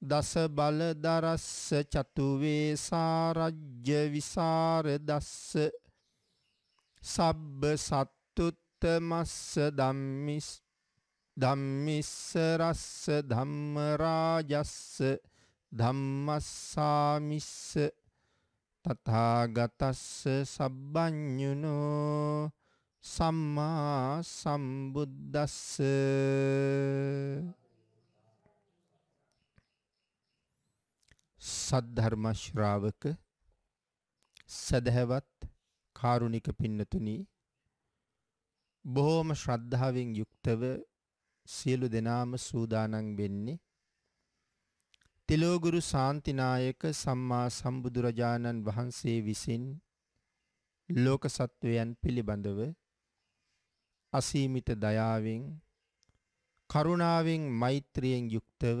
දස බල දරස්ස චතුවේ සාරජ්‍ය විසර දස්ස සබ්බ සත්තුත්ත මස්ස ධම්මිස් ධම්මිස්ස රස්ස ධම්ම රාජස්ස ධම්මස්සාමිස්ස තථාගතස්ස සබ්බඤුනෝ සම්මා සම්බුද්දස්ස සද්ධර්ම ශ්‍රාවක සදහවත් කාරුණික පින්නතුනි බොහෝම ශ්‍රද්ධාවෙන් යුක්තව සියලු දෙනාම සූදානම් වෙන්නේ තිලෝගුරු සාන්තිනායක සම්මා සම්බුදුරජාණන් වහන්සේ විසින් ලෝක සත්වයන් පිළිබඳව අසීමිත දයාවෙන් කරුණාවෙන් මෛත්‍රියෙන් යුක්තව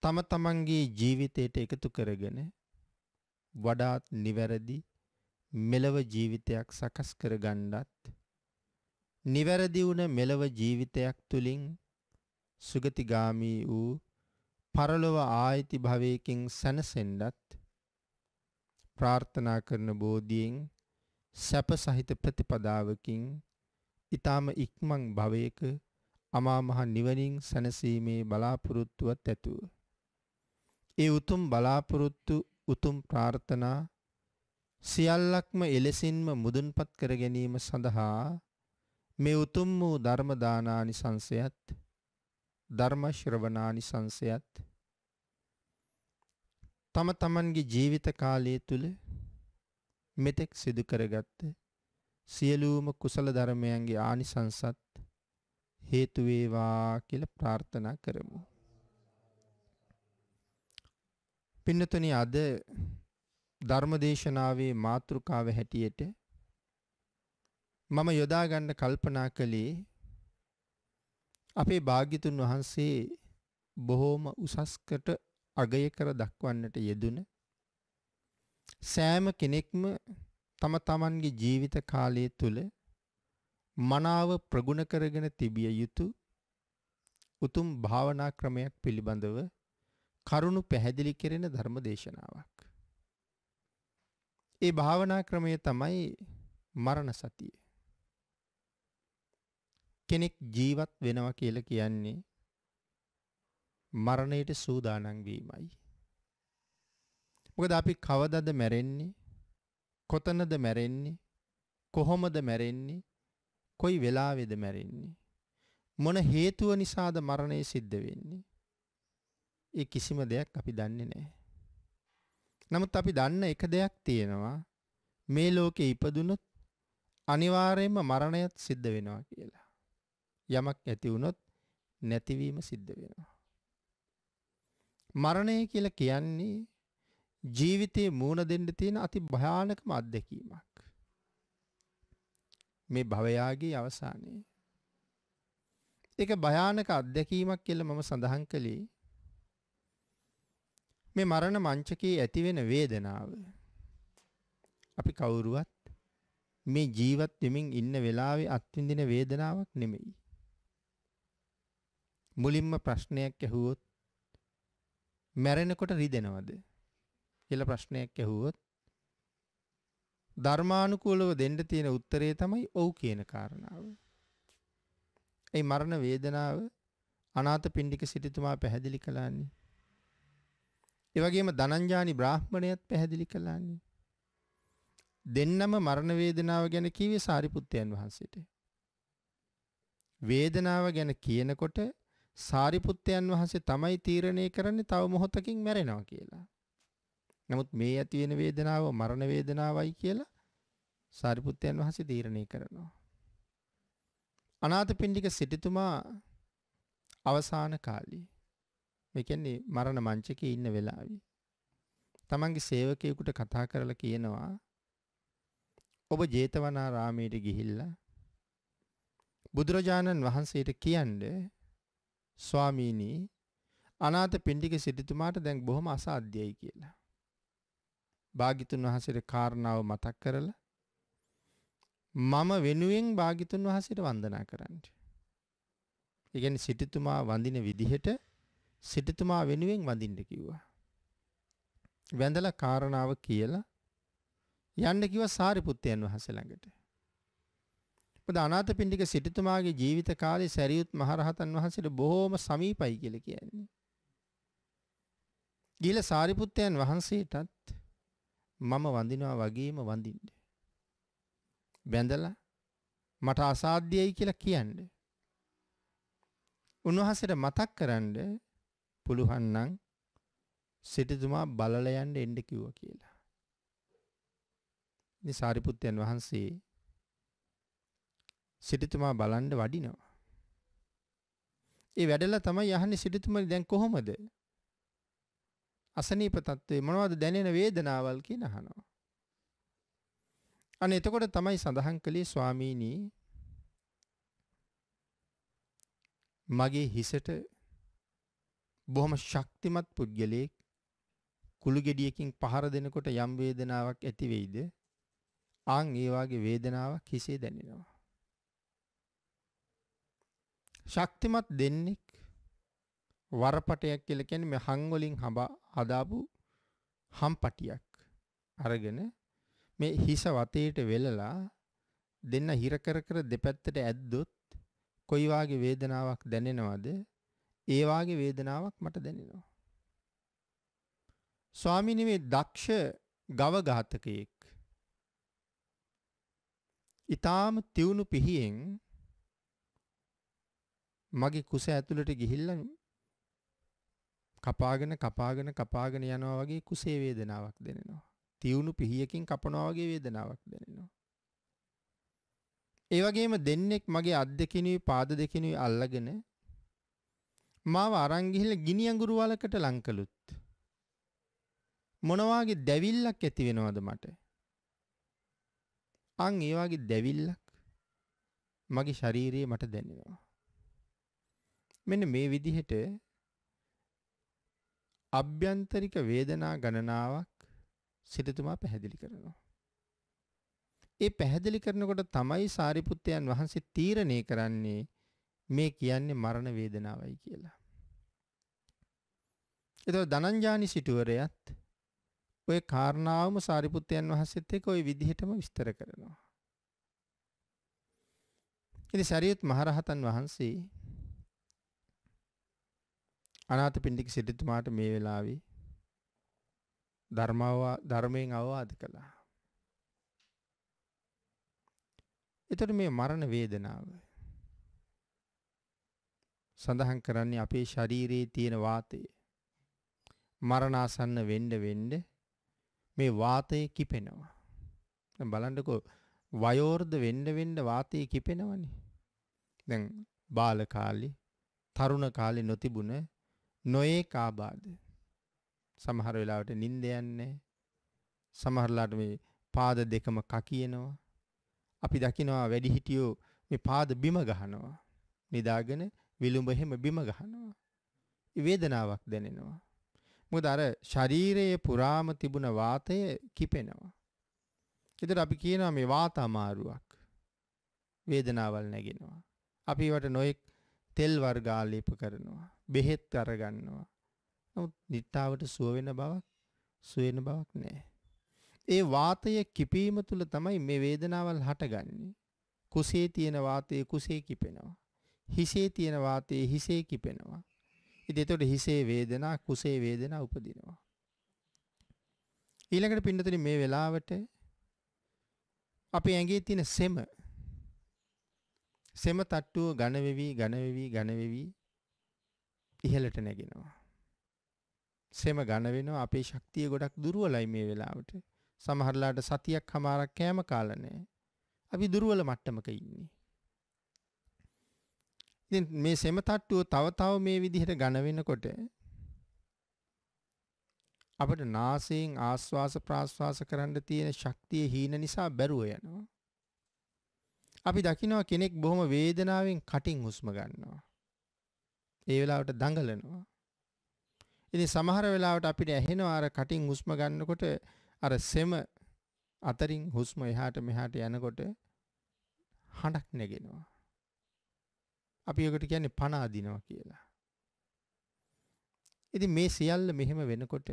තම තමන්ගේ ජීවිතයට එකතු කරගෙන වඩාත් නිවැරදි මෙලව ජීවිතයක් සකස් කරගන්නත් නිවැරදි වුණ මෙලව ජීවිතයක් තුලින් සුගතිගාමී වූ පරලොව ආයති භවයකින් සැනසෙන්නත් ප්‍රාර්ථනා කරන බෝධියෙන් සැප සහිත ප්‍රතිපදාවකින් ඊ타ම ඉක්මන් භවයක අමා මහ නිවනින් සැනසීමේ බලාපොරොත්තුවත් ඇතුව ඒ උතුම් බලාපොරොත්තු උතුම් ප්‍රාර්ථනා සියල්ලක්ම එලෙසින්ම මුදුන්පත් කර ගැනීම සඳහා මේ උතුම් වූ ධර්ම දානානිසංසයත් ධර්ම ශ්‍රවණානිසංසයත් තම තමන්ගේ ජීවිත කාලය තුල මෙතෙක් සිදු කරගත්ත සියලුම කුසල ධර්මයන්ගේ ආනිසංසත් හේතු වේවා කියලා ප්‍රාර්ථනා කරමු පින්නතුනි අද ධර්මදේශනාවේ මාතෘකාව හැටියට මම යොදා ගන්න කල්පනා කළේ අපේ භාග්‍යතුන් වහන්සේ බොහෝම උසස්කට අගය කර දක්වන්නට යෙදුන සෑම කෙනෙක්ම තම තමන්ගේ ජීවිත කාලය තුල මනාව ප්‍රගුණ කරගෙන තිබිය යුතු උතුම් භාවනා ක්‍රමයක් පිළිබඳව කරුණු පැහැදිලි කෙරෙන ධර්ම දේශනාවක්. ඒ භාවනා ක්‍රමය තමයි මරණ සතිය. කෙනෙක් ජීවත් වෙනවා කියලා කියන්නේ මරණයට සූදානම් වීමයි. මොකද අපි කවදද මැරෙන්නේ? කොතනද මැරෙන්නේ? කොහොමද මැරෙන්නේ? කොයි වෙලාවේද මැරෙන්නේ? මොන හේතුව නිසාද මරණය සිද්ධ වෙන්නේ? ඒ කිසිම දෙයක් අපි දන්නේ නැහැ. නමුත් අපි දන්න එක දෙයක් තියෙනවා මේ ලෝකේ ඉපදුනොත් අනිවාර්යයෙන්ම මරණයත් සිද්ධ වෙනවා කියලා. යමක් ඇති වුනොත් නැතිවීම සිද්ධ වෙනවා. මරණය කියලා කියන්නේ ජීවිතේ මූණ දෙන්න තියෙන අති භයානකම අත්දැකීමක්. මේ භවයාගේ අවසානයේ. ඒක භයානක අත්දැකීමක් කියලා මම සඳහන් කළේ මේ මරණ මංචකයේ ඇතිවෙන වේදනාව අපි කවුරුවත් මේ ජීවත් වෙමින් ඉන්න වෙලාවේ අත්විඳින වේදනාවක් නෙමෙයි. මුලින්ම ප්‍රශ්නයක් ඇහුවොත් මැරෙනකොට රිදෙනවද කියලා ප්‍රශ්නයක් ඇහුවොත් ධර්මානුකූලව දෙන්න තියෙන උත්තරේ තමයි ඔව් කියන කාරණාව. ඒ මරණ වේදනාව අනාථ පිණ්ඩික සිටුතුමා පැහැදිලි කළාන්නේ ඒ වගේම ධනංජානි බ්‍රාහ්මණයත් පැහැදිලි කළානේ. දෙන්නම මරණ වේදනාව ගැන කිව්වේ සාරිපුත්තයන් වහන්සේට. වේදනාව ගැන කියනකොට සාරිපුත්තයන් වහන්සේ තමයි තීරණය කරන්නේ තව මොහොතකින් මැරෙනවා කියලා. නමුත් මේ ඇති වෙන වේදනාව මරණ වේදනාවයි කියලා සාරිපුත්තයන් වහන්සේ තීරණය කරනවා. අනාථපිණ්ඩික සිටුතුමා අවසාන කාලේ ඒ කියන්නේ මරණ මංචකේ ඉන්න වෙලාවේ තමන්ගේ සේවකයෙකුට කතා කරලා කියනවා ඔබ ජේතවනාරාමයට ගිහිල්ලා බුදුරජාණන් වහන්සේට කියන්න ස්වාමීනි අනාත පින්ඩික සිටිතුමාට දැන් බොහොම අසාධ්‍යයි කියලා. භාගිතුන් වහසට කාරණාව මතක් කරලා මම වෙනුවෙන් භාගිතුන් වහසට වන්දනා කරන්න. ඉගැන සිටිතුමා වඳින විදිහට සිටුතුමා වෙනුවෙන් වඳින්න කිව්වා. වැඳලා කාරණාව කියලා යන්න කිව්වා සාරිපුත්තයන් වහන්සේ ළඟට. මොකද අනාථපිණ්ඩික සිටුතුමාගේ ජීවිත කාලේ සැරියුත් මහරහතන් වහන්සේට බොහෝම සමීපයි කියලා කියන්නේ. ගිහලා සාරිපුත්තයන් වහන්සේටත් මම වඳිනවා වගේම වඳින්න. වැඳලා මට අසාධ්‍යයි කියලා කියන්නේ. උන්වහන්සේට මතක් කරන්නේ පුළුවන් නම් සිටුතුමා බලල යන්න එන්න කිව්වා කියලා. ඉතින් සාරිපුත්තයන් වහන්සේ සිටුතුමා බලන්න වඩිනවා. ඒ වැඩලා තමයි යහන්නේ සිටුතුමනි දැන් කොහොමද? අසනීප තත්ත්වේ මොනවද දැනෙන වේදනාවල් කියන අහනවා. අනේ එතකොට තමයි සඳහන් කළේ ස්වාමීනි මගේ හිසට බොහොම ශක්තිමත් පුද්ගලයෙක් කුළු ගෙඩියකින් පහර දෙනකොට යම් වේදනාවක් ඇති වෙයිද? ආන් ඒ වාගේ වේදනාවක් කෙසේ දැනෙනවා? ශක්තිමත් දෙන්නෙක් වරපටයක් කියලා කියන්නේ මේ හම් වලින් හදාපු හම්පටියක් අරගෙන මේ හිස වතේට වෙලලා දෙන්න හිර කර කර දෙපැත්තට ඇද්දොත් කොයි වාගේ වේදනාවක් දැනෙනවද? ඒ වාගේ වේදනාවක් මට දැනෙනවා. ස්වාමීනි මේ දක්ෂ ගව ඝාතකයෙක්. ඊටාම තියුණු පිහියෙන් මගේ කුස ඇතුළට ගිහිල්ලා කපාගෙන කපාගෙන කපාගෙන යනවා වගේ කුසේ වේදනාවක් දැනෙනවා. තියුණු පිහියකින් කපනවා වගේ වේදනාවක් දැනෙනවා. ඒ වගේම දෙන්නෙක් මගේ අත් දෙකිනුයි පාද දෙකිනුයි අල්ලගෙන මාව අරන් ගිහිල්ලා ගිනි අඟුරු වලකට ලං කළොත් මොන වාගේ දැවිල්ලක් ඇති වෙනවද මට? අන් ඒ වාගේ දැවිල්ලක් මගේ ශරීරයේ මට දැනෙනවා. මෙන්න මේ විදිහට අභ්‍යන්තරික වේදනා ගණනාවක් සිටුතුමා පැහැදිලි කරනවා. ඒ පැහැදිලි කරනකොට තමයි සාරිපුත්තයන් වහන්සේ තීරණය කරන්නේ මේ කියන්නේ මරණ වේදනාවයි කියලා. එතකොට ධනංජානි සිටුවරයත් ওই කාරණාවම සාරිපුත්තයන් වහන්සේත් එක්ක ওই විදිහටම විස්තර කරනවා. ඉතින් සරියුත් මහරහතන් වහන්සේ අනාථපිණ්ඩික සිටුතුමාට මේ වෙලාවේ ධර්මව ධර්මයෙන් අවවාද කළා. එතකොට මේ මරණ වේදනාව සඳහන් කරන්නේ අපේ ශරීරයේ තියෙන වාතය මරණාසන්න වෙන්න වෙන්න මේ වාතය කිපෙනවා. දැන් බලන්නකෝ වයෝර්ධ වෙන්න වෙන්න වාතය කිපෙනවනේ. දැන් බාල කාලේ, තරුණ කාලේ නොතිබුණ නොඒක ආබාධ. සමහර වෙලාවට නිින්ද යන්නේ. සමහරලාට මේ පාද දෙකම කකියනවා. අපි දකිනවා වැඩිහිටියෝ මේ පාද බිම ගහනවා. නිදාගෙන විලුඹ හැම බිම ගහනවා. වේදනාවක් දැනෙනවා. මොකද අර ශරීරයේ පුරාම තිබුණ වාතය කිපෙනවා. ඒතර අපි කියනවා මේ වාත අමාරුවක්. වේදනාවල් නැගෙනවා. අපි ඒවට නොඑක් තෙල් වර්ග ආලේප කරනවා. බෙහෙත් අරගන්නවා. නමුත් නිට්ටාවට සුව වෙන බවක් සුව වෙන බවක් නැහැ. ඒ වාතය කිපීම තුළ තමයි මේ වේදනාවල් හටගන්නේ. කුසේ තියෙන වාතය කුසේ කිපෙනවා. හිසේ තියෙන වාතය හිසේ කිපෙනවා. ඉතින් එතකොට හිසේ වේදනා කුසේ වේදනා උපදිනවා. ඊළඟට පින්නතුනි මේ වෙලාවට අපේ ඇඟේ තියෙන සෙම සෙම තට්ටුව ඝන වෙවි ඝන වෙවි ඝන වෙවි ඉහළට නැගෙනවා. සෙම ඝන වෙනවා අපේ ශක්තිය ගොඩක් දුර්වලයි මේ වෙලාවට. සමහරලාට සතියක් හමාරක් කෑම කාලා නැහැ. අපි දුර්වල මට්ටමක ඉන්නේ. ඉතින් මේ සෙම තට්ටුව තව තව මේ විදිහට ඝන වෙනකොට අපිට නාසයෙන් ආස්වාස ප්‍රාස්වාස කරන්න තියෙන ශක්තිය හීන නිසා බැරුව යනවා. අපි දකිනවා කෙනෙක් බොහොම වේදනාවෙන් කටින් හුස්ම ගන්නවා. ඒ වෙලාවට දඟලනවා. ඉතින් සමහර වෙලාවට අපිට ඇහෙනවා අර කටින් හුස්ම ගන්නකොට අර සෙම අතරින් හුස්ම එහාට මෙහාට යනකොට හඬක් නැගෙනවා. අපි ඒකට කියන්නේ පණ අදිනවා කියලා. ඉතින් මේ සියල්ල මෙහෙම වෙනකොට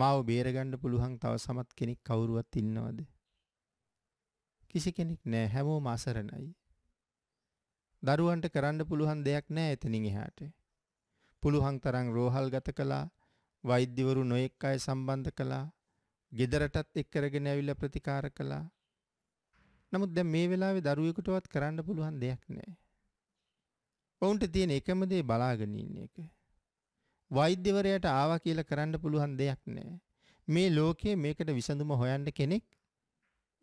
මාව බේරගන්න පුළුවන් තව සමත් කෙනෙක් කවුරුවත් ඉන්නවද? කිසි කෙනෙක් නෑ හැමෝම අසරණයි. දරුවන්ට කරන්න පුළුවන් දෙයක් නෑ එතනින් එහාට. පුළුවන් තරම් රෝහල් ගත කළා, වෛද්‍යවරු නොඑක් අය සම්බන්ධ කළා, ගෙදරටත් එක් කරගෙන ඇවිල්ලා ප්‍රතිකාර කළා. නමුත් දැන් මේ වෙලාවේ දරුවෙකුටවත් කරන්න පුළුවන් දෙයක් නැහැ. ඔවුන්ට තියෙන එකම දේ බලාගෙන ඉන්න එක. වෛද්‍යවරයාට ආවා කියලා කරන්න පුළුවන් දෙයක් නැහැ. මේ ලෝකයේ මේකට විසඳුම හොයන්න කෙනෙක්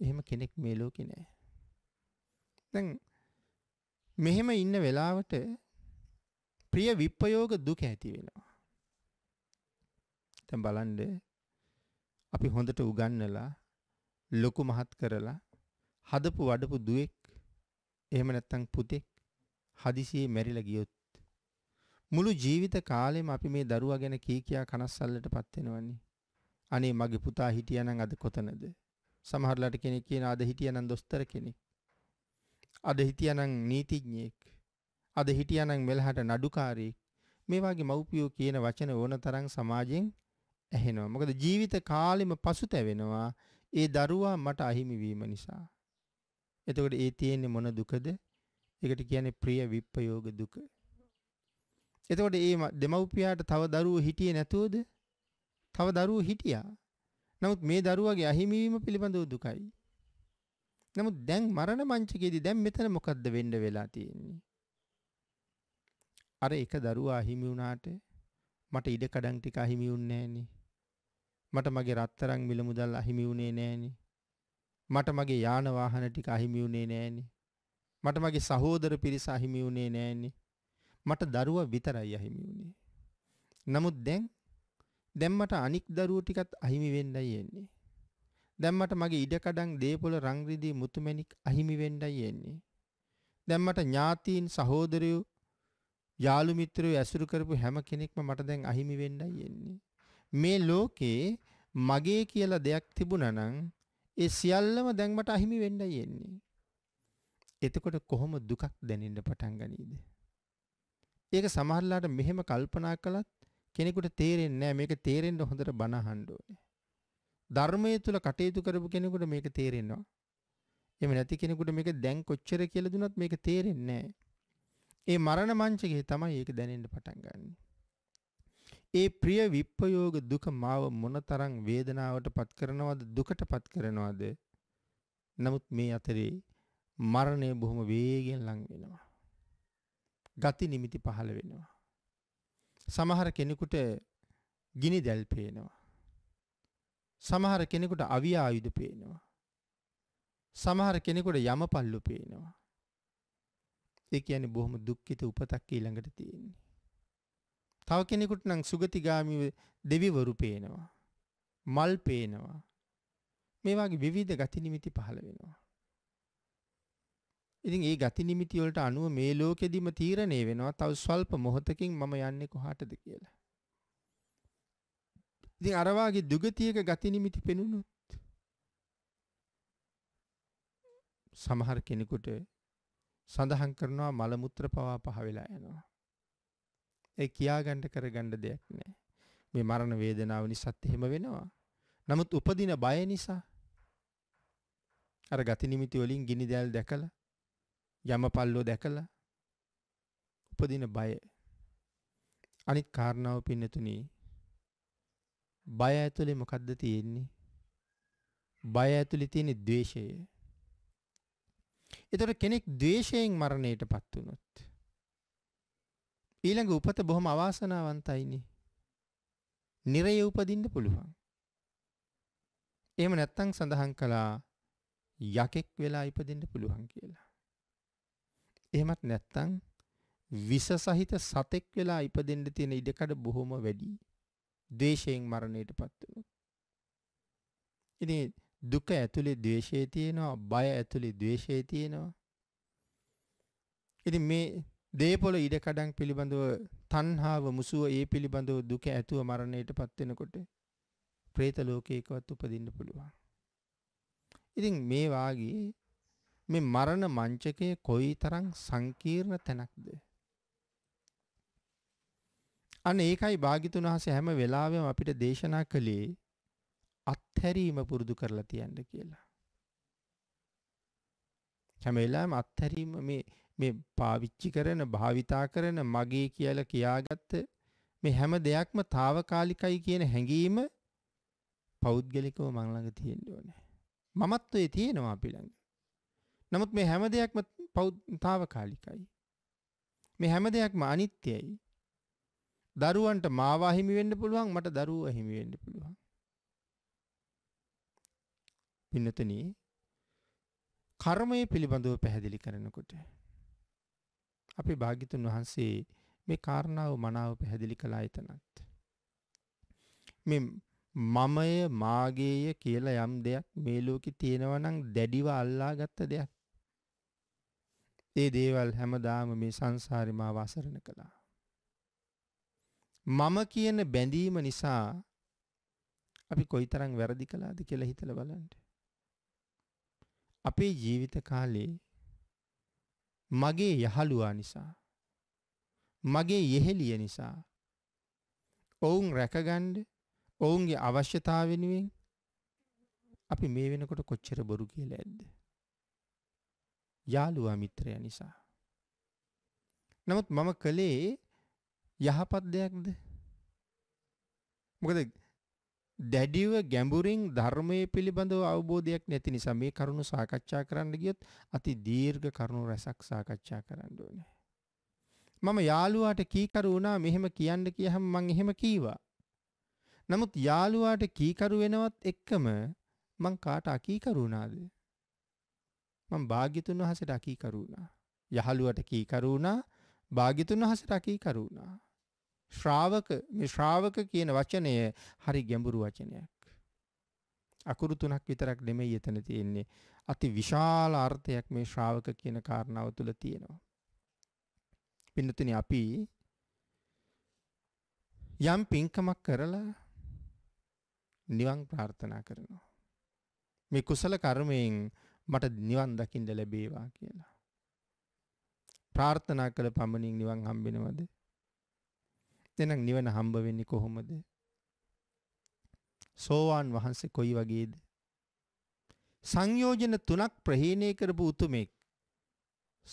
එහෙම කෙනෙක් මේ ලෝකේ නැහැ. දැන් මෙහෙම ඉන්න වෙලාවට ප්‍රිය විප්පයෝග දුක ඇති වෙනවා. දැන් බලන්න අපි හොඳට උගන්නලා ලොකු මහත් කරලා හදපු වඩපු දුවෙක් එහෙම නැත්නම් පුතෙක් හදිසියේ මැරිලා ගියොත් මුළු ජීවිත කාලෙම අපි මේ දරුවා ගැන කී කියා කනස්සල්ලටපත් වෙනවනේ. අනේ මගේ පුතා හිටියානම් අද කොතනද? සමහරලාට කෙනෙක් කියන අද හිටියානම් දොස්තර කෙනෙක්. අද හිටියානම් නීතිඥයෙක්. අද හිටියානම් මෙලහට නඩුකාරයෙක්. මේ වගේ මව්පියෝ කියන වචන ඕන තරම් සමාජයෙන් ඇහෙනවා. මොකද ජීවිත කාලෙම පසුතැවෙනවා ඒ දරුවා මට අහිමි වීම නිසා. එතකොට ඒ තියෙන්නේ මොන දුකද? ඒකට කියන්නේ ප්‍රිය විප්පයෝග දුක. එතකොට මේ දෙමව්පියාට තව දරුවෝ හිටියේ නැතුවද? තව දරුවෝ හිටියා. නමුත් මේ දරුවගේ අහිමිවීම පිළිබඳව දුකයි. නමුත් දැන් මරණ මංචකයේදී දැන් මෙතන මොකද්ද වෙන්න වෙලා තියෙන්නේ? අර එක දරුවා අහිමි වුණාට මට ඉඩකඩම් ටික අහිමි වුන්නේ නැහනේ. මට මගේ රත්තරන් මිල මුදල් අහිමි වුණේ නැහනේ. මට මගේ යාන වාහන ටික අහිමි වුණේ නෑනේ. මට මගේ සහෝදර පිරිස අහිමි වුණේ නෑනේ. මට දරුවා විතරයි අහිමි වුණේ. නමුත් දැන් දැන් මට අනික් දරුවෝ ටිකත් අහිමි වෙන්නයි එන්නේ. දැන් මට මගේ ඉඩකඩම් දේපොළ රංගරිදී මුතුමැණික් අහිමි වෙන්නයි එන්නේ. දැන් මට ඥාතීන් සහෝදරයෝ යාළු මිත්‍රයෝ ඇසුරු කරපු හැම කෙනෙක්ම මට දැන් අහිමි වෙන්නයි එන්නේ. මේ ලෝකේ මගේ කියලා දෙයක් තිබුණා නම් ඒ සියල්ලම දැන් මට අහිමි වෙන්නයි එන්නේ. එතකොට කොහොම දුකක් දැනෙන්න පටන් ගනීද? ඒක සමහරලාට මෙහෙම කල්පනා කළත් කෙනෙකුට තේරෙන්නේ නැහැ. මේක තේරෙන්න හොඳට බණ අහන්න ඕනේ. ධර්මයේ තුල කටයුතු කරපු කෙනෙකුට මේක තේරෙනවා. එහෙම නැති කෙනෙකුට මේක දැන් කොච්චර කියලා දුනත් මේක තේරෙන්නේ නැහැ. ඒ මරණ මංචකේ තමයි ඒක දැනෙන්න පටන් ගන්නේ. ඒ ප්‍රිය විප්පයෝග දුක මාව මොනතරම් වේදනාවට පත් කරනවද දුකට පත් කරනවද නමුත් මේ අතරේ මරණය බොහොම වේගෙන් ලං වෙනවා ගති නිමිති පහළ වෙනවා සමහර කෙනෙකුට ගිනි දැල් පේනවා සමහර කෙනෙකුට අවිය ආයුධ පේනවා සමහර කෙනෙකුට යමපල්ලු පේනවා ඒ කියන්නේ බොහොම දුක්ඛිත උපතක් ඊළඟට තියෙන්නේ තව කෙනෙකුට නම් සුගතිගාමීව දෙවිවරු පේනවා. මල් පේනවා. මේ වගේ විවිධ ගති නිමිති පහළ වෙනවා. ඉතින් ඒ ගති නිමිති වලට අනුව මේ ලෝකෙදිම තීරණය වෙනවා තව ස්වල්ප මොහොතකින් මම යන්නේ කොහාටද කියලා. ඉතින් අර වාගේ දුගතියක ගති නිමිති පෙනුනොත් සමහර කෙනෙකුට සඳහන් කරනවා මල මුත්‍ර පවා පහ වෙලා යනවා. ඒ කියාගන්න කරගන්න දෙයක් නැහැ. මේ මරණ වේදනාව නිසාත් එහෙම වෙනවා. නමුත් උපදින බය නිසා අර ගති නිමිති වලින් ගිනි දැල් දැකලා යමපල්ලෝ දැකලා උපදින බය අනිත් කාරණාව පින්නතුනි බය ඇතුලේ මොකද්ද තියෙන්නේ? බය ඇතුලේ තියෙන ද්වේෂය. ඒතර කෙනෙක් ද්වේෂයෙන් මරණයටපත් වුණොත් ඊළඟ උපත බොහොම අවාසනාවන්තයිනේ. නිරය උපදින්න පුළුවන්. එහෙම නැත්තම් සඳහන් කළා යකෙක් වෙලා ඉපදින්න පුළුවන් කියලා. එහෙමත් නැත්තම් විස සහිත සතෙක් වෙලා ඉපදෙන්න තියෙන ඉඩකඩ බොහොම වැඩි. ද්වේෂයෙන් මරණයටපත් වෙනවා. ඉතින් දුක ඇතුලේ ද්වේෂය තියෙනවා, බය ඇතුලේ ද්වේෂය තියෙනවා. ඉතින් මේ දේපොළ ඉඩකඩම් පිළිබඳව තණ්හාව මුසුව ඒ පිළිබඳව දුක ඇතුව මරණයටපත් වෙනකොට പ്രേත ලෝකයකවත් උපදින්න පුළුවන්. ඉතින් මේ වාගේ මේ මරණ මංචකය කොයිතරම් සංකීර්ණ තැනක්ද? අන්න ඒකයි භාග්‍යතුන් වහන්සේ හැම වෙලාවෙම අපිට දේශනා කළේ අත්හැරීම පුරුදු කරලා තියන්න කියලා. හැම වෙලාවෙම අත්හැරීම මේ මේ පාවිච්චි කරන භාවිතා කරන මගේ කියලා කියාගත්ත මේ හැම දෙයක්ම తాවකාලිකයි කියන හැඟීම පෞද්ගලිකව මං ළඟ තියෙන්න ඕනේ. මමත්වයේ තියෙනවා අපි ළඟ. නමුත් මේ හැම දෙයක්ම తాවකාලිකයි. මේ හැම දෙයක්ම අනිත්‍යයි. දරුවන්ට මාව අහිමි වෙන්න පුළුවන් මට දරුවෝ අහිමි වෙන්න පුළුවන්. පින්නතනේ කර්මය පිළිබඳව පැහැදිලි කරනකොට අපේ භාග්‍යතුන් වහන්සේ මේ කාරණාව මනාව පැහැදිලි කළා එතනත්. මේ මමය මාගේය කියලා යම් දෙයක් මේ ලෝකේ තියෙනවා නම් දැඩිව අල්ලාගත්ත දෙයක්. ඒ දේවල් හැමදාම මේ සංසාරේ මාව අසරණ කළා. මම කියන බැඳීම නිසා අපි කොයිතරම් වැරදි කළාද කියලා හිතලා බලන්න. අපේ ජීවිත කාලේ මගේ යහළුවා නිසා මගේ යෙහෙලිය නිසා ඔවුන් රැකගන්ඩ ඔවුන්ගේ අවශ්‍යතා වෙනුවෙන් අපි මේ වෙනකොට කොච්චර බොරු කියල ඇද්ද. යාළුවා මිත්‍රය නිසා. නමුත් මම කළේ යහපත් දෙයක්ද. මොකද දැඩිව ගැඹුරින් ධර්මයේ පිළිබඳව අවබෝධයක් නැති නිසා මේ කරුණු සාකච්ඡා කරන්න ගියොත් අති දීර්ඝ කරුණු රැසක් සාකච්ඡා කරන්න ඕනේ. මම යාළුවාට කීකරු වුණා මෙහෙම කියන්න කියහම මං එහෙම කීවා. නමුත් යාළුවාට කීකරු වෙනවත් එක්කම මං කාට අකීකරු වුණාද? මං භාග්‍යතුන් වහන්සේට අකීකරු වුණා. යහළුවට කීකරු වුණා, භාග්‍යතුන් වහන්සේට අකීකරු වුණා. ශ්‍රාවක මේ ශ්‍රාවක කියන වචනය හරි ගැඹුරු වචනයක්. අකුරු තුනක් විතරක් නෙමෙයි එතන තියෙන්නේ. අති විශාල අර්ථයක් මේ ශ්‍රාවක කියන කාරණාව තුල තියෙනවා. පින්නතුනි අපි යම් පින්කමක් කරලා නිවන් ප්‍රාර්ථනා කරනවා. මේ කුසල කර්මයෙන් මට නිවන් දකින්න ලැබේවා කියලා. ප්‍රාර්ථනා කළ පමණින් නිවන් හම්බෙනවද? එහෙනම් නිවන හම්බ වෙන්නේ කොහොමද? සෝවාන් වහන්සේ කොයි වගේද? සංයෝජන තුනක් ප්‍රහීණය කරපු උතුමෙක්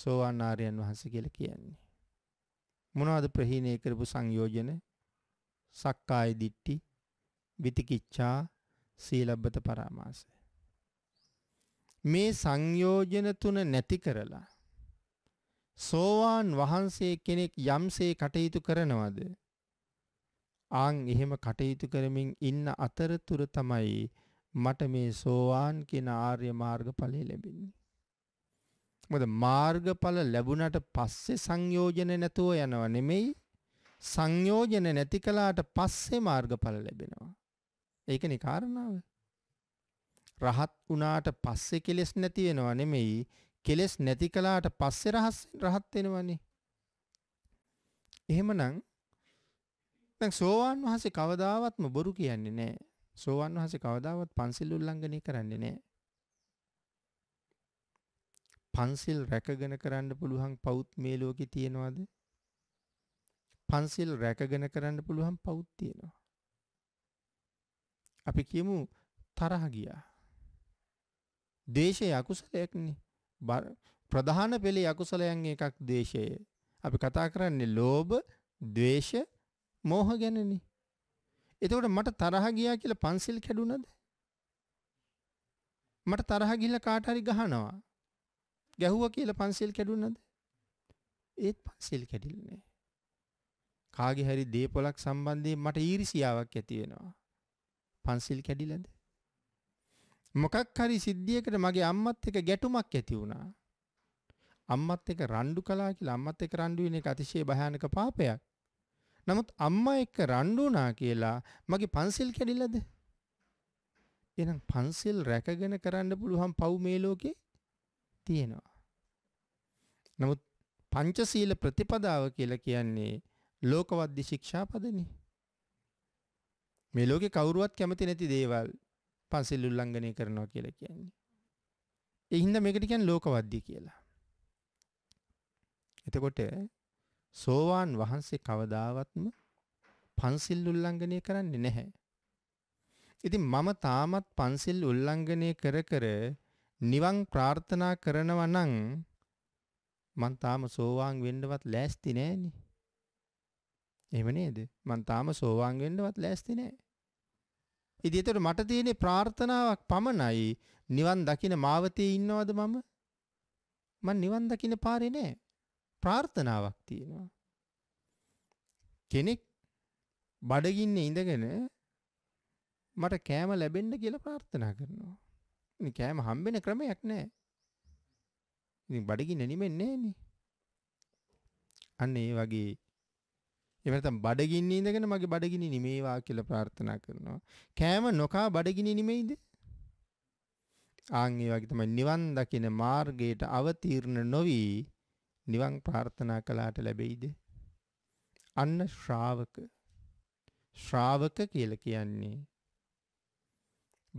සෝවාන් ආර්යයන් වහන්සේ කියලා කියන්නේ. මොනවද ප්‍රහීණය කරපු සංයෝජන? සක්කාය දිට්ටි, විතිකිච්ඡා, සීලබ්බත පරාමාස. මේ සංයෝජන තුන නැති කරලා සෝවාන් වහන්සේ කෙනෙක් යම්සේ කටයුතු කරනවද ආන් එහෙම කටයුතු කරමින් ඉන්න අතරතුර තමයි මට මේ සෝවාන් කියන ආර්ය මාර්ගඵලය ලැබෙන්නේ. මොකද මාර්ගඵල ලැබුණට පස්සේ සංයෝජන නැතුව යනව නෙමෙයි සංයෝජන නැති කළාට පස්සේ මාර්ගඵල ලැබෙනවා. ඒකනේ කාරණාව. රහත් වුණාට පස්සේ කෙලෙස් නැති වෙනව නෙමෙයි කෙලෙස් නැති කළාට පස්සේ රහත් වෙනවනේ. එහෙමනම් දැන් සෝවාන් වහන්සේ කවදාවත්ම බොරු කියන්නේ නැහැ. සෝවාන් වහන්සේ කවදාවත් පන්සිල් උල්ලංඝනය කරන්නේ නැහැ. පන්සිල් රැකගෙන කරන්න පුළුවන් පවුත් මේ ලෝකේ තියනවාද? පන්සිල් රැකගෙන කරන්න පුළුවන් පවුත් තියෙනවා. අපි කියමු තරහ ගියා. දේශය අකුසලයක්නේ. ප්‍රධාන පෙළේ අකුසලයන් එකක් දේශය. අපි කතා කරන්නේ ලෝභ, ද්වේෂ, මෝහ ගැනනේ. එතකොට මට තරහ ගියා කියලා පන්සිල් කැඩුනද? මට තරහ ගිහලා කාට හරි ගහනවා. ගැහුවා කියලා පන්සිල් කැඩුනද? ඒත් පන්සිල් කැඩිලා නෑ. කාගේ හරි දීපලක් සම්බන්ධයෙන් මට ඊර්ෂියාවක් ඇති වෙනවා. පන්සිල් කැඩිලාද? මොකක් හරි සිද්ධියකට මගේ අම්මත් එක්ක ගැටුමක් ඇති වුණා. අම්මත් එක්ක රණ්ඩු කළා කියලා අම්මත් එක්ක රණ්ඩු වෙන එක අතිශය භයානක පාපයක්. නමුත් අම්මා එක්ක රණ්ඩුනා කියලා මගේ පන්සිල් කැඩිලාද? එහෙනම් පන්සිල් රැකගෙන කරන්න පුළුවන් පව් මේ ලෝකේ තියෙනවා. නමුත් පංචශීල ප්‍රතිපදාව කියලා කියන්නේ ලෝකවද්දි ශික්ෂාපදනේ. මේ ලෝකේ කවුරුවත් කැමති නැති දේවල් පන්සිල් උල්ලංඝනය කරනවා කියලා කියන්නේ. ඒ හින්දා මේකට කියන්නේ ලෝකවද්දි කියලා. එතකොට සෝවාන් වහන්සේ කවදාවත්ම පන්සිල් උල්ලංඝනය කරන්නේ නැහැ. ඉතින් මම තාමත් පන්සිල් උල්ලංඝනය කර කර නිවන් ප්‍රාර්ථනා කරනවා නම් මං තාම සෝවාන් වෙන්නවත් ලෑස්ති නෑනේ. එහෙම නේද? මං තාම සෝවාන් වෙන්නවත් ලෑස්ති නෑ. ඉතින් ඒතර මට තියෙන ප්‍රාර්ථනාවක් පමණයි නිවන් දකින මාවතේ ඉන්නවද මම? මං නිවන් දකින පාරේ නෑ. ප්‍රාර්ථනාවක් තියෙනවා. කෙනෙක් බඩගින්න ඉඳගෙන මට කෑම ලැබෙන්ඩ කියල ප්‍රාර්ථනා කරනවා. කෑම හම්බෙන ක්‍රමයක් නෑ. ඉති බඩගි නැනිමෙන්නේ නි. අන්න ඒ වගේ එවතම් බඩගින්න ඉඳගෙන මගේ බඩගිනි නිමේවා කියල ප්‍රාර්ථනා කරනවා. කෑම නොකා බඩගිනි නිමෙයිද. ආංගේ වගේ තම නිවන් දකින මාර්ගයට අවතීරණ නොවී නිවන් ප්‍රාර්ථනා කළාට ලැබෙයිද? අන්න ශ්‍රාවක. ශ්‍රාවක කියලා කියන්නේ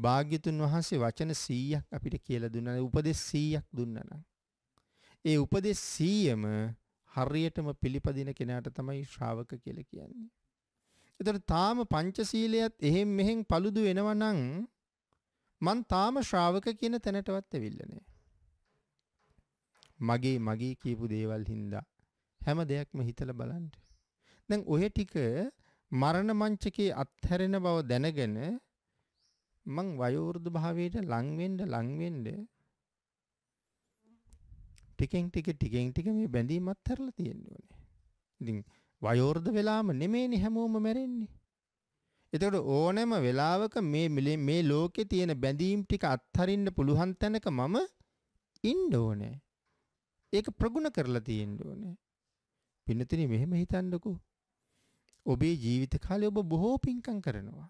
භාග්‍යතුන් වහන්සේ වචන 100ක් අපිට කියලා දුන්නා. උපදෙස් 100ක් දුන්නා නම්. ඒ උපදෙස් 100ම හරියටම පිළිපදින කෙනාට තමයි ශ්‍රාවක කියලා කියන්නේ. එතකොට තාම පංචශීලයත් එහෙම් මෙහෙම් paludu වෙනවා නම් මං තාම ශ්‍රාවක කියන තැනටවත් ඇවිල්ලා නැහැ. මගේ මගේ කියපු දේවල් හින්දා හැම දෙයක්ම හිතලා බලන්න. දැන් ඔය ටික මරණ මංචකේ අත්හැරෙන බව දැනගෙන මං වයෝවෘද්ධ භාවයට ලං වෙන්න ලං වෙන්න ටිකෙන් ටික ටිකෙන් ටික මේ බැඳීම් අත්හැරලා තියෙන්න ඕනේ. ඉතින් වයෝවෘද්ධ වෙලාම නෙමෙයිනේ හැමෝම මැරෙන්නේ. එතකොට ඕනෑම වෙලාවක මේ මේ ලෝකේ තියෙන බැඳීම් ටික අත්හරින්න පුළුවන් තැනක මම ඉන්න ඕනේ. ඒක ප්‍රගුණ කරලා තියෙන්න ඕනේ. පින්නතිනි මෙහෙම හිතන්නකෝ. ඔබේ ජීවිත කාලේ ඔබ බොහෝ පින්කම් කරනවා.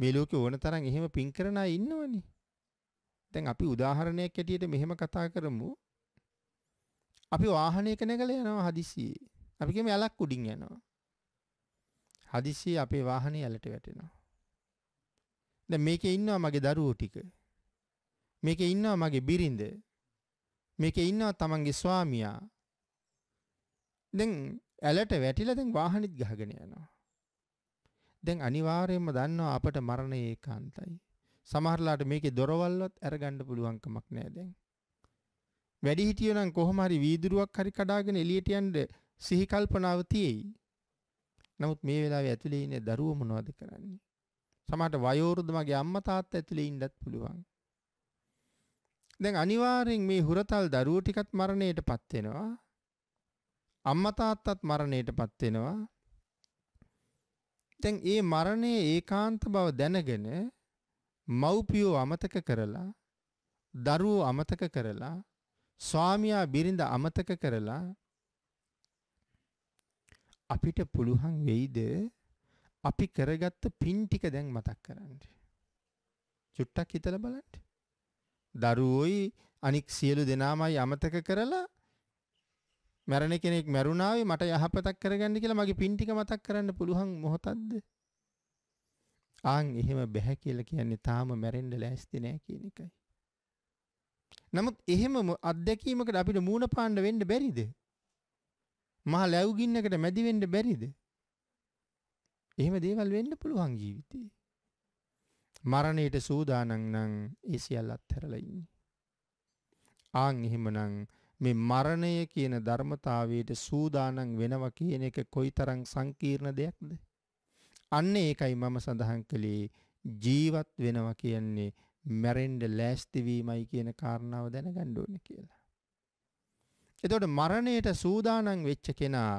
මේ ලෝකේ ඕන තරම් එහෙම පින් කරන අය ඉන්නවනේ. දැන් අපි උදාහරණයක් ඇටියට මෙහෙම කතා කරමු. අපි වාහනයක නැගලා යනවා හදිස්සියේ. අපි කියමු යලක් උඩින් යනවා. හදිස්සියේ අපේ වාහනේ යලට වැටෙනවා. දැන් මේකේ ඉන්නවා මගේ දරුවෝ ටික. මේකේ ඉන්නවා මගේ බිරිඳ. මේකේ ඉන්නවා තමන්ගේ ස්වාමියා. දැන් ඇලට වැටිලා දැන් වාහනෙත් ගහගෙන යනවා. දැන් අනිවාර්යයෙන්ම දන්නවා අපට මරණය ඒකාන්තයි. සමහරලාට මේකේ දොරවල්වත් අරගන්න පුළුවන්කමක් නෑ දැන්. වැඩි හිටියෝ නම් කොහොම හරි වීදුරුවක් හරි කඩාගෙන එළියට යන්න සිහි කල්පනාව තියෙයි. නමුත් මේ වෙලාවේ ඇතුලේ ඉන්නේ දරුවෝ මොනවද කරන්නේ? සමහරට වයෝවෘද්ධ මගේ අම්මා තාත්තා ඇතුලේ ඉන්නත් පුළුවන්. දැන් අනිවාර්යෙන් මේ හුරතල් දරුවෝ ටිකත් මරණයටපත් වෙනවා. අම්මා තාත්තත් මරණයටපත් වෙනවා. දැන් ඒ මරණයේ ඒකාන්ත බව දැනගෙන මව්පියෝ අමතක කරලා දරුවෝ අමතක කරලා ස්වාමියා බිරිඳ අමතක කරලා අපිට පුළුවන් වෙයිද අපි කරගත්ත පින් ටික දැන් මතක් කරන්න. චුට්ටක් හිතලා බලන්න. දරුවෝයි අනික් සියලු දෙනාමයි අමතක කරලා මැරණ කෙනෙක් මැරුණාවේ මට යහපතක් කරගන්න කියලා මගේ පින් ටික මතක් කරන්න පුළුවන් මොහොතක්ද? ආන් එහෙම බෑ කියලා කියන්නේ තාම මැරෙන්න ලෑස්ති නෑ කියන එකයි. නමුත් එහෙම අත්දැකීමකට අපිට මූණ පාන්න වෙන්න බැරිද? මහ ලැබුගින්නකට මැදි වෙන්න බැරිද? එහෙම දේවල් වෙන්න පුළුවන් ජීවිතේ. මරණයට සූදානම් නම් ඒ සියල්ල අත්හැරලා ඉන්නේ. ආන් එහෙමනම් මේ මරණය කියන ධර්මතාවයට සූදානම් වෙනවා කියන එක කොයිතරම් සංකීර්ණ දෙයක්ද? අන්න ඒකයි මම සඳහන් කළේ ජීවත් වෙනවා කියන්නේ මැරෙන්න ලෑස්ති වීමයි කියන කාරණාව දැනගන්න ඕනේ කියලා. එතකොට මරණයට සූදානම් වෙච්ච කෙනා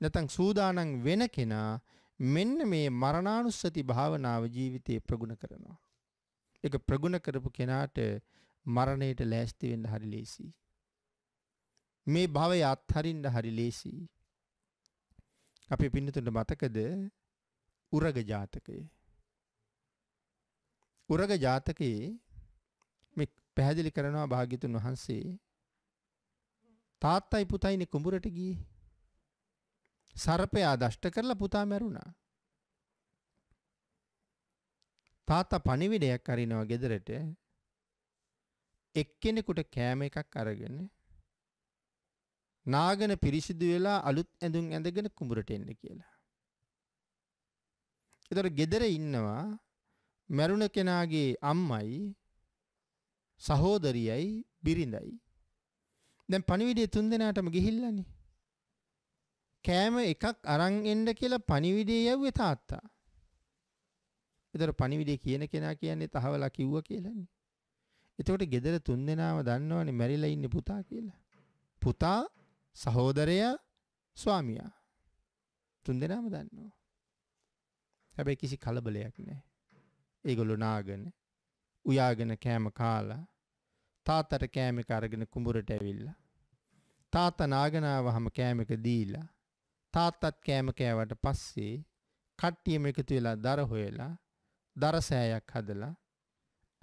නැත්නම් සූදානම් වෙන කෙනා මෙන්න මේ මරණානුස්සති භාවනාව ජීවිතේ ප්‍රගුණ කරනවා. ඒක ප්‍රගුණ කරපු කෙනාට මරණයට ලෑස්ති වෙන්න හරි ලේසියි. මේ භවය අත්හරින්න හරි ලේසියි. අපි පින්නතුන්ට මතකද උරග ජාතකය. උරග ජාතකයේ මේ පැහැදිලි කරනවා භාග්‍යතුන් වහන්සේ තාත්තයි පුතයිනේ කුඹරට ගියේ සර්පයා දෂ්ට කරලා පුතා මැරුණා. තාත්තා පණිවිඩයක් අරිනවා ගෙදරට එක්කෙනෙකුට කෑම එකක් අරගෙන නාගෙන පිරිසිදු වෙලා අලුත් ඇඳුම් ඇඳගෙන කුඹරට එන්න කියලා. ඒතර ගෙදර ඉන්නවා මැරුණ කෙනාගේ අම්මයි සහෝදරියයි බිරිඳයි. දැන් පණිවිඩය තුන්දෙනාටම ගිහිල්ලානේ. කෑම එකක් අරන් එන්න කියලා පණිවිඩය යව්වේ තාත්තා. ඒතර පණිවිඩය කියන කෙනා කියන්නේ තහවලා කිව්වා කියලානේ. එතකොට ගෙදර තුන් දෙනාම දන්නවනේ මැරිලා ඉන්නේ පුතා කියලා. පුතා සහෝදරයා ස්වාමියා. තුන් දෙනාම දන්නවා. හැබැයි කිසි කලබලයක් නැහැ. ඒගොල්ලෝ නාගෙන උයාගෙන කෑම කාලා තාත්තට කෑම අරගෙන කුඹරට ඇවිල්ලා තාත්තා නාගනාවහම කෑමක දීලා තාත්තත් කෑම කෑවට පස්සේ කට්ටියම එකතු වෙලා දර හොයලා දර සෑයක් හදලා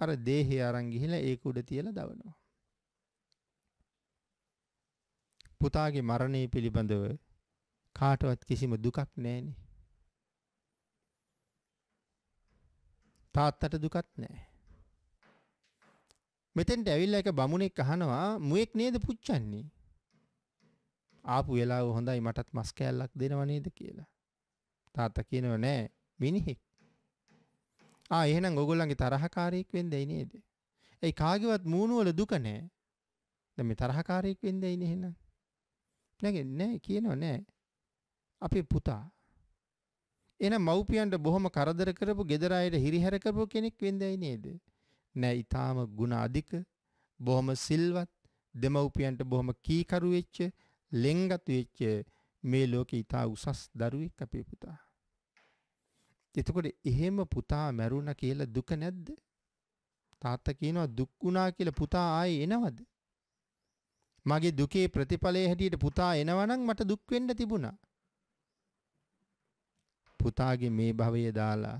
අර දේහය අරන් ගිහිලා ඒක උඩ තියලා දවනවා. පුතාගේ මරණය පිළිබඳව කාටවත් කිසිම දුකක් නැහෙනේ. තාත්තට දුකක් නැහැ. මෙතෙන්ට ඇවිල්ලා එක බමුණෙක් අහනවා මුවෙක් නේද පුච්චන්නේ? ආපු වෙලාව හොඳයි මටත් මස් කෑල්ලක් දෙනව නේද කියලා. තාත්තා කියනව නෑ මිනිහෙක්. ආ එහෙනම් ඔයගොල්ලන්ගේ තරහකාරීෙක් වෙන්නේ නේද? ඒ කාගේවත් මූණවල දුක නෑ. දැන් මේ තරහකාරීෙක් වෙන්නේ ඉන්නේ එහෙනම්. නැගෙන්නේ නෑ කියනව නෑ. අපේ පුතා. එහෙනම් මව්පියන්ට බොහොම කරදර කරපු gedara අයට හිරිහැර කරපු කෙනෙක් වෙන්නේ නේද? නෑ ඊටාම ಗುಣ අධික බොහොම සිල්වත් දෙමව්පියන්ට බොහොම කීකරු වෙච්ච ලෙන්ගතු වෙච්ච මේ ලෝකේ ඊතා උසස් දරුවෙක් අපේ පුතා. එතකොට එහෙම පුතා මැරුණ කියලා දුක නැද්ද? තාත්තා කියනවා දුක් වුණා කියලා පුතා ආයේ එනවද? මගේ දුකේ ප්‍රතිඵලයේ හැටියට පුතා එනවනම් මට දුක් වෙන්න තිබුණා. පුතාගේ මේ භවය දාලා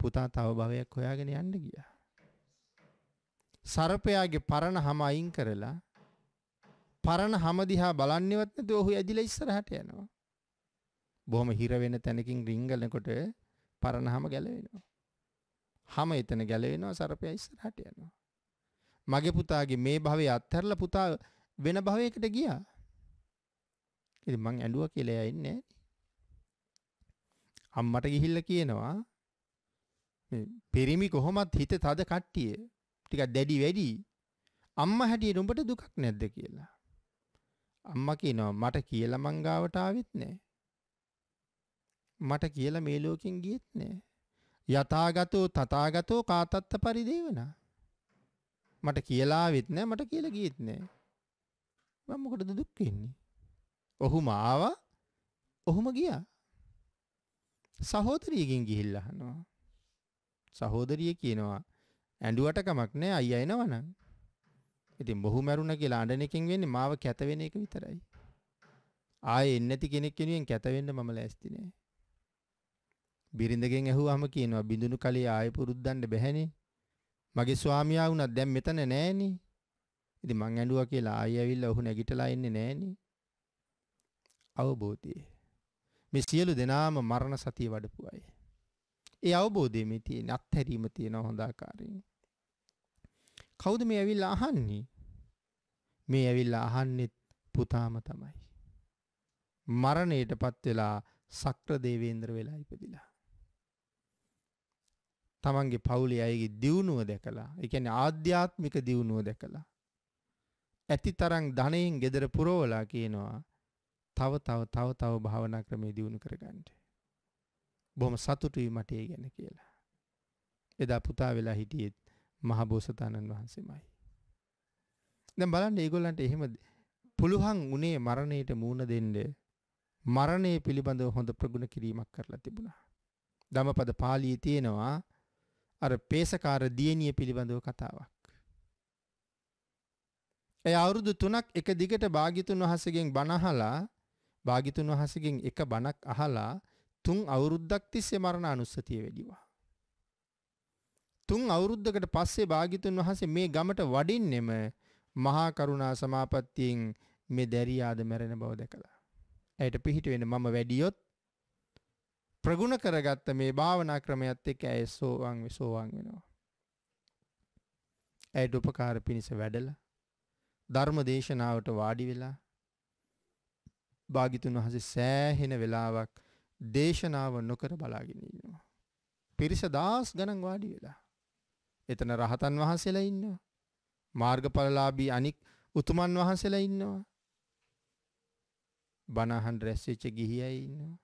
පුතා තව භවයක් හොයාගෙන යන්න ගියා. සර්පයාගේ පරණ හැම අයින් කරලා පරණ හැම දිහා බලන්නේවත් නැතුව ඔහු ඇදිලා ඉස්සරහට යනවා. බොහොම හිර වෙන තැනකින් රිංගලනකොට පරණ හැම ගැලවෙනවා. හැම එතන ගැලවෙනවා සර්පයා ඉස්සරහට යනවා. මගේ පුතාගේ මේ භවයේ අත්හැරලා පුතා වෙන භවයකට ගියා. ඉතින් මං ඇඬුවා කියලා එයා ඉන්නේ නැහැ. අම්මට ගිහිල්ලා කියනවා මේ පිරිමි කොහොමත් හිත තද කට්ටිය ටිකක් දැඩි වැඩි අම්මා හැටියට උඹට දුකක් නැද්ද කියලා අම්මා කියනවා මට කියලා මං ගාවට ආවෙත් නෑ. මට කියලා මේ ලෝකෙන් ගියෙත් නෑ. යථාගතෝ තථාගතෝ කාතත්ත පරිදේවනා. මට කියලා ආවෙත් නෑ මට කියලා ගියෙත් නෑ. මම මොකටද දුක් වෙන්නේ? ඔහුම ආවා ඔහුම ගියා. සහෝදරියකින් ගිහිල්ලා අහනවා. සහෝදරිය කියනවා ඇඬුවට කමක් නෑ අයියා එනවනම්. ඉතින් බොහු මරුණ කියලා අඬන එකෙන් වෙන්නේ මාව කැත වෙන එක විතරයි. ආයේ එන්නේ නැති කෙනෙක් වෙනුවෙන් කැත වෙන්න මම ලෑස්ති නෑ. බිරිඳගෙන් ඇහුවාම කියනවා බිඳුණු කලේ ආයෙ පුරුද්දන්න බැහැනේ. මගේ ස්වාමියා වුණා දැන් මෙතන නෑනේ. ඉතින් මං ඇඬුවා කියලා ආයෙ ඇවිල්ලා ඔහු නැගිටලා එන්නේ නෑනේ. අවබෝධය. මේ සියලු දෙනාම මරණ සතිය වඩපු අය. ඒ අවබෝධය මේ තියෙන අත්හැරීම තියෙන හොඳ ආකාරයෙන්. කවුද මේ ඇවිල්ලා අහන්නේ? මේ ඇවිල්ලා අහන්නෙත් පුතාම තමයි. මරණයටපත් වෙලා සක්‍ර දේවේන්ද්‍ර වෙලා ඉපදිලා. තමන්ගේ පවුලේ අයගේ දියුණුව දැකලා, ඒ කියන්නේ ආධ්‍යාත්මික දියුණුව දැකලා ඇතිතරම් ධනයෙන් gedara පුරවලා කියනවා තව තව තව තව භාවනා ක්‍රමේ දියුණු කරගන්න. බොහොම සතුටුයි මට ඒ ගැන කියලා. එදා පුතා වෙලා හිටියෙත් මහබෝසතාණන් වහන්සේමයි. දැන් බලන්න ඒගොල්ලන්ට එහෙම පුළුවන් උනේ මරණයට මූණ දෙන්න මරණය පිළිබඳව හොඳ ප්‍රගුණ කිරීමක් කරලා තිබුණා. ධමපද පාලියේ තියෙනවා අර පේසකාර දියණිය පිළිබඳව කතාවක්. ඇය අවුරුදු 3ක් එක දිගට භාග්‍යතුන් වහන්සේගෙන් බණ අහලා භාග්‍යතුන් වහන්සේගෙන් එක බණක් අහලා තුන් අවුරුද්දක් තිස්සේ මරණ අනුස්සතිය වැඩිවා. තුන් අවුරුද්දකට පස්සේ භාග්‍යතුන් වහන්සේ මේ ගමට වඩින්නෙම මහා කරුණා සමාපත්තියෙන් මේ දැරියාද මැරෙන බව දැකලා. ඇයට පිහිට වෙන මම වැඩියොත් ප්‍රගුණ කරගත්ත මේ භාවනා ක්‍රමයත් එක්ක ඇය සෝවාන් විසෝවාන් වෙනවා. ඇයට උපකාර පිණිස වැඩලා ධර්ම දේශනාවට වාඩි වෙලා භාගිතුන් වහසේ සෑහෙන වෙලාවක් දේශනාව නොකර බලාගෙන ඉන්නවා. පිරිස දාස් ගණන් වාඩි වෙලා. එතන රහතන් වහන්සේලා ඉන්නවා. මාර්ගඵලලාභී අනික් උතුමන් වහන්සේලා ඉන්නවා. බණහන් රැස්වෙච්ච ගිහියයි ඉන්නවා.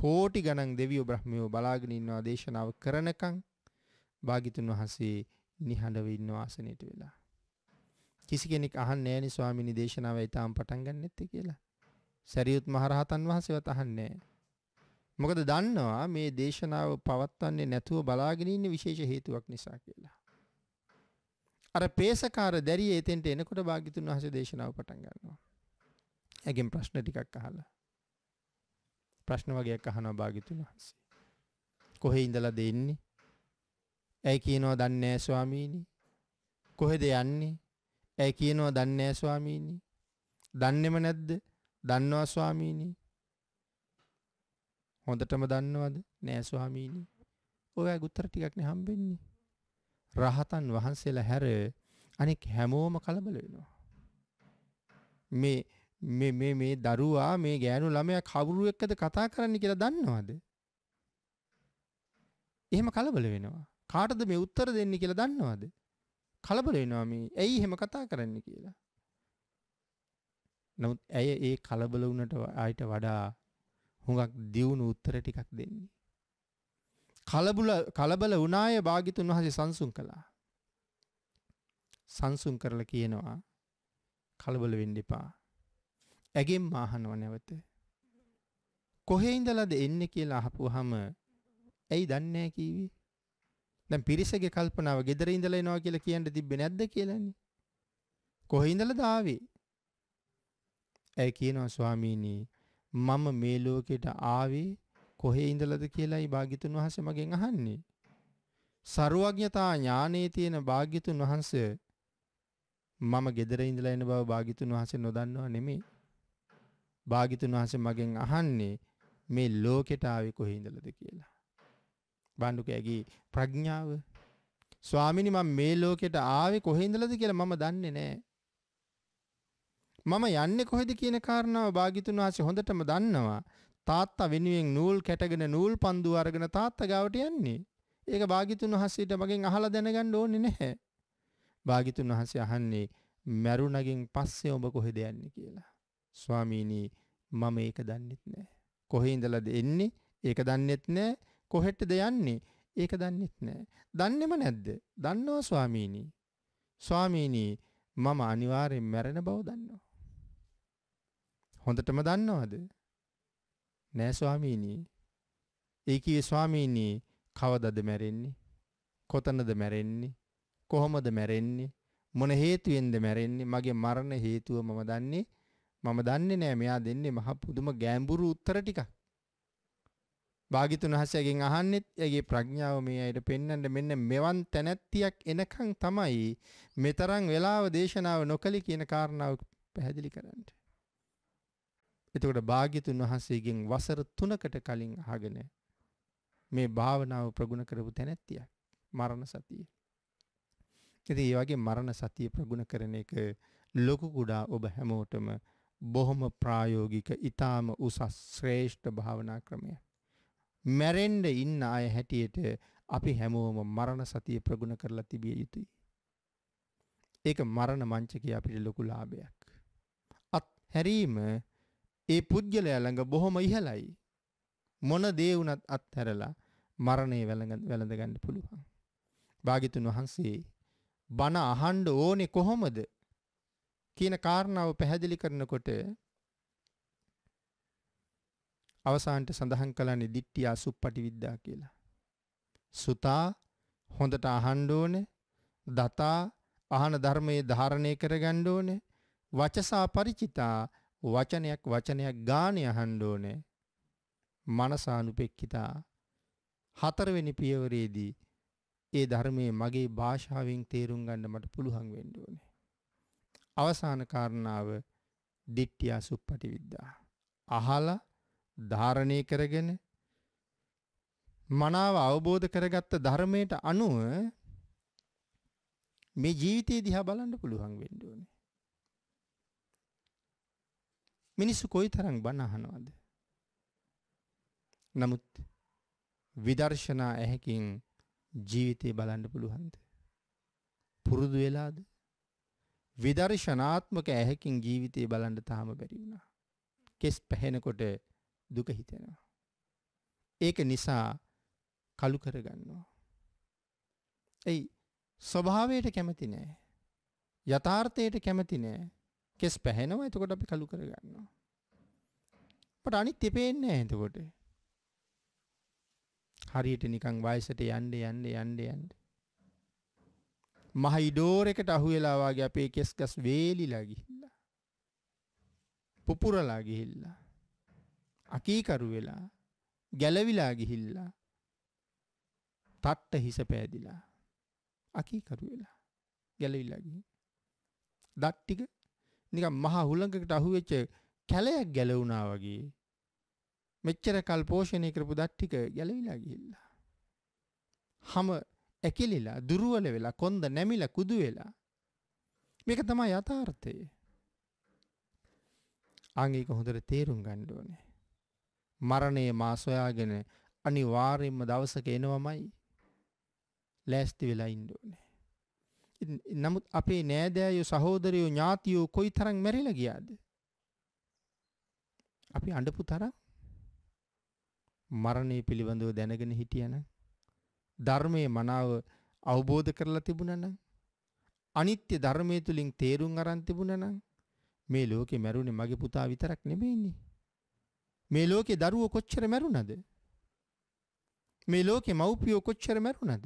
කෝටි ගණන් දෙවියෝ බ්‍රහ්මියෝ බලාගෙන ඉන්නවා දේශනාව කරනකම් භාගිතුන් වහන්සේ නිහඬව ඉන්නවා ආසනෙට වෙලා. කිසි කෙනෙක් අහන්නේ නෑනේ ස්වාමිනී දේශනාව ඊටාම් පටන් ගන්නෙත් කියලා. සරියුත් මහරහතන් වහන්සේවත් අහන්නේ නෑ. මොකද දන්නවා මේ දේශනාව පවත්වන්නේ නැතුව බලාගෙන ඉන්න විශේෂ හේතුවක් නිසා කියලා. අර පේසකාර දැරිය එතෙන්ට එනකොට භාග්‍යතුන් වහන්සේ දේශනාව පටන් ගන්නවා. ඇගෙන් ප්‍රශ්න ටිකක් අහලා. ප්‍රශ්න වගේක් අහනවා භාග්‍යතුන් වහන්සේ. කොහේ ඉඳලා දෙන්නේ? ඇයි කියනවා දන්නේ නැහැ ස්වාමීනි. කොහෙද යන්නේ? ඇයි කියනවා දන්නේ නැහැ ස්වාමීනි. දන්නේම නැද්ද? දන්නවා ස්වාමීනි. හොඳටම දන්නවද? නෑ ස්වාමීනි. ඔයා උත්තර ටිකක් නේ හම්බෙන්නේ. රහතන් වහන්සේලා හැර අනෙක් හැමෝම කලබල වෙනවා. මේ මේ මේ මේ දරුවා මේ ගෑනු ළමයා කවුරු එක්කද කතා කරන්න කියලා දන්නවද? එහෙම කලබල වෙනවා. කාටද මේ උත්තර දෙන්නේ කියලා දන්නවද? කලබල වෙනවා මේ. ඇයි එහෙම කතා කරන්නේ කියලා. නමුත් ඇය ඒ කලබල වුණට ආයිට වඩා හුඟක් දියුණු උත්තර ටිකක් දෙන්නේ. කලබුල කලබල වුණාය භාගිතුන් වහසේ සංසුන් කළා. සංසුන් කරලා කියනවා කලබල වෙන්න එපා. ඇගෙන් මාහනව නැවත. කොහේ ඉඳලාද එන්නේ කියලා අහපුවාම ඇයි දන්නේ කීවේ? දැන් පිරිසගේ කල්පනාව gedara ඉඳලා එනවා කියලා කියන්න තිබ්බේ නැද්ද කියලානේ. කොහේ ඉඳලාද ආවේ? ඇයි කියනවා ස්වාමීනි මම මේ ලෝකෙට ආවේ කොහේ ඉඳලාද කියලායි භාග්‍යතුන් වහන්සේ මගෙන් අහන්නේ. ਸਰුවඥතා ඥානයේ තියෙන භාග්‍යතුන් වහන්සේ මම gedara ඉඳලා එන බව භාග්‍යතුන් වහන්සේ නොදන්නව නෙමෙයි. භාග්‍යතුන් වහන්සේ මගෙන් අහන්නේ මේ ලෝකෙට ආවේ කොහේ ඉඳලාද කියලා. බණ්ඩුකයාගේ ප්‍රඥාව ස්වාමිනි මම මේ ලෝකෙට ආවේ කොහේ ඉඳලාද කියලා මම දන්නේ නැහැ. මම යන්නේ කොහෙද කියන කාරණාව භාග්‍යතුන් වහන්සේ හොඳටම දන්නවා. තාත්තා වෙනුවෙන් නූල් කැටගෙන නූල් පන්දු අරගෙන තාත්තා ගාවට යන්නේ. ඒක භාග්‍යතුන් වහන්සේට මගෙන් අහලා දැනගන්න ඕනේ නැහැ. භාග්‍යතුන් වහන්සේ අහන්නේ මරුණගෙන් පස්සේ ඔබ කොහෙද යන්නේ කියලා. ස්වාමීනි මම ඒක දන්නෙත් නැහැ. කොහේ ඉඳලාද එන්නේ? ඒක දන්නෙත් නැහැ. කොහෙටද යන්නේ? ඒක දන්නෙත් නැහැ. දන්නේම නැද්ද? දන්නවා ස්වාමීනි. ස්වාමීනි මම අනිවාර්යෙන් මැරෙන බව දන්නවා. හොඳටම දන්නවද? නෑ ස්වාමීනි. ඒ කියේ ස්වාමීනි කවදද මැරෙන්නේ? කොතනද මැරෙන්නේ? කොහොමද මැරෙන්නේ? මොන හේතුවෙන්ද මැරෙන්නේ? මගේ මරණ හේතුව මම දන්නේ. මම දන්නේ නෑ මෙයා දෙන්නේ මහ පුදුම ගැඹුරු උත්තර ටිකක්. භාගිතුන් හසගෙන් අහන්නෙත් ඇගේ ප්‍රඥාව මේ අයට පෙන්වන්න මෙන්න මෙවන් තැනැත්තියක් එනකන් තමයි මෙතරම් වෙලාව දේශනාව නොකලි කියන කාරණාව පැහැදිලි කරන්නේ. එතකොට භාග්‍යතුන් වහන්සේගෙන් වසර 3කට කලින් අහගෙන මේ භාවනාව ප්‍රගුණ කරපු තැනැත්තියක් මරණ සතිය. ඉතින් මේ වගේ මරණ සතිය ප්‍රගුණ කරන එක ලොකු කුඩා ඔබ හැමෝටම බොහොම ප්‍රායෝගික ඊටාම උසස් ශ්‍රේෂ්ඨ භාවනා ක්‍රමයක්. මැරෙන්න ඉන්න අය හැටියට අපි හැමෝම මරණ සතිය ප්‍රගුණ කරලා තිබිය යුතුයි. ඒක මරණ මංචකයේ අපිට ලොකු ලාභයක්. අත් හැරීම ඒ පුද්ගලයා ළඟ බොහොම ඉහළයි. මොන දේ වුණත් අත්හැරලා මරණය වැළඳ ගන්න පුළුවන්. භාග්‍යතුන් වහන්සේ බණ අහන්න ඕනේ කොහොමද කියන කාරණාව පැහැදිලි කරනකොට අවසානට සඳහන් කළන්නේ ditthියා සුප්පටි විද්‍යා කියලා. සුතා හොඳට අහන්න ඕනේ. දතා අහන ධර්මයේ ධාරණය කරගන්න ඕනේ. වචසා ಪರಿචිතා වචනයක් වචනයක් ගානේ අහන්න ඕනේ. මනසානුපෙක්කිතා හතරවෙනි පියවරේදී ඒ ධර්මයේ මගේ භාෂාවෙන් තේරුම් ගන්න මට පුළුවන් වෙන්න ඕනේ. අවසාන කාරණාව ditthiya suppati viddha. අහලා ධාරණය කරගෙන මනාව අවබෝධ කරගත්ත ධර්මයට අනුව මේ ජීවිතය දිහා බලන්න පුළුවන් වෙන්න ඕනේ. මිනිස්සු කොයි තරම් බණ අහනවද? නමුත් විදර්ශනා ඇහැකින් ජීවිතේ බලන්න පුළුවන්ද? පුරුදු වෙලාද? විදර්ශනාත්මක ඇහැකින් ජීවිතේ බලන්න තාම බැරි වුණා. කෙස් පැහෙනකොට දුක හිතෙනවා. ඒක නිසා කලු කරගන්නවා. එයි ස්වභාවයට කැමති නෑ. යථාර්ථයට කැමති නෑ. කෙස් පැහැෙනවා එතකොට අපි කළු කරගන්නවා. අපට අනිත් පේන්නේ නැහැ එතකොට. හරියට නිකන් වයසට යන්න යන්න යන්න යන්න. මහ ඉඩෝරයකට අහු වෙලා වගේ අපේ කෙස් ගස් වේලිලා ගිහිල්ලා. පුපුරලා ගිහිල්ලා. අකීකරු වෙලා ගැලවිලා ගිහිල්ලා. තට්ට හිස පෑදිලා. අකීකරු වෙලා ගැලවිලා ගිහින්. දත් ටික නිකන් මහ හුලඟකට අහුවෙච්ච කැලයක් ගැලවුණා වගේ මෙච්චර කල් පෝෂණය කරපු දත් ටික ගැලවිලා ගිහිල්ලා. හැම ඇකිලිලා දුර්වල වෙලා කොන්ද නැමිලා කුදු වෙලා. මේක තමයි යථාර්ථය. ආංගික හොඳට තේරුම් ගන්න ඕනේ. මරණය මා සොයාගෙන අනිවාර්යයෙන්ම දවසක එනවමයි. ලෑස්ති වෙලා ඉන්න ඕනේ. නමුත් අපේ නෑදෑයෝ සහෝදරයෝ ඥාතියෝ කොයි තරම් මැරිලා ගියාද? අපි අඬපු තරම් මරණය පිළිබඳව දැනගෙන හිටියනම් ධර්මයේ මනාව අවබෝධ කරලා තිබුණනම් අනිත්‍ය ධර්මයේ තුලින් තේරුම් අරන් තිබුණනම් මේ ලෝකේ මැරුණේ මගේ පුතා විතරක් නෙමෙයිනේ. මේ ලෝකේ දරුවෝ කොච්චර මැරුණද? මේ ලෝකේ මව්පියෝ කොච්චර මැරුණද?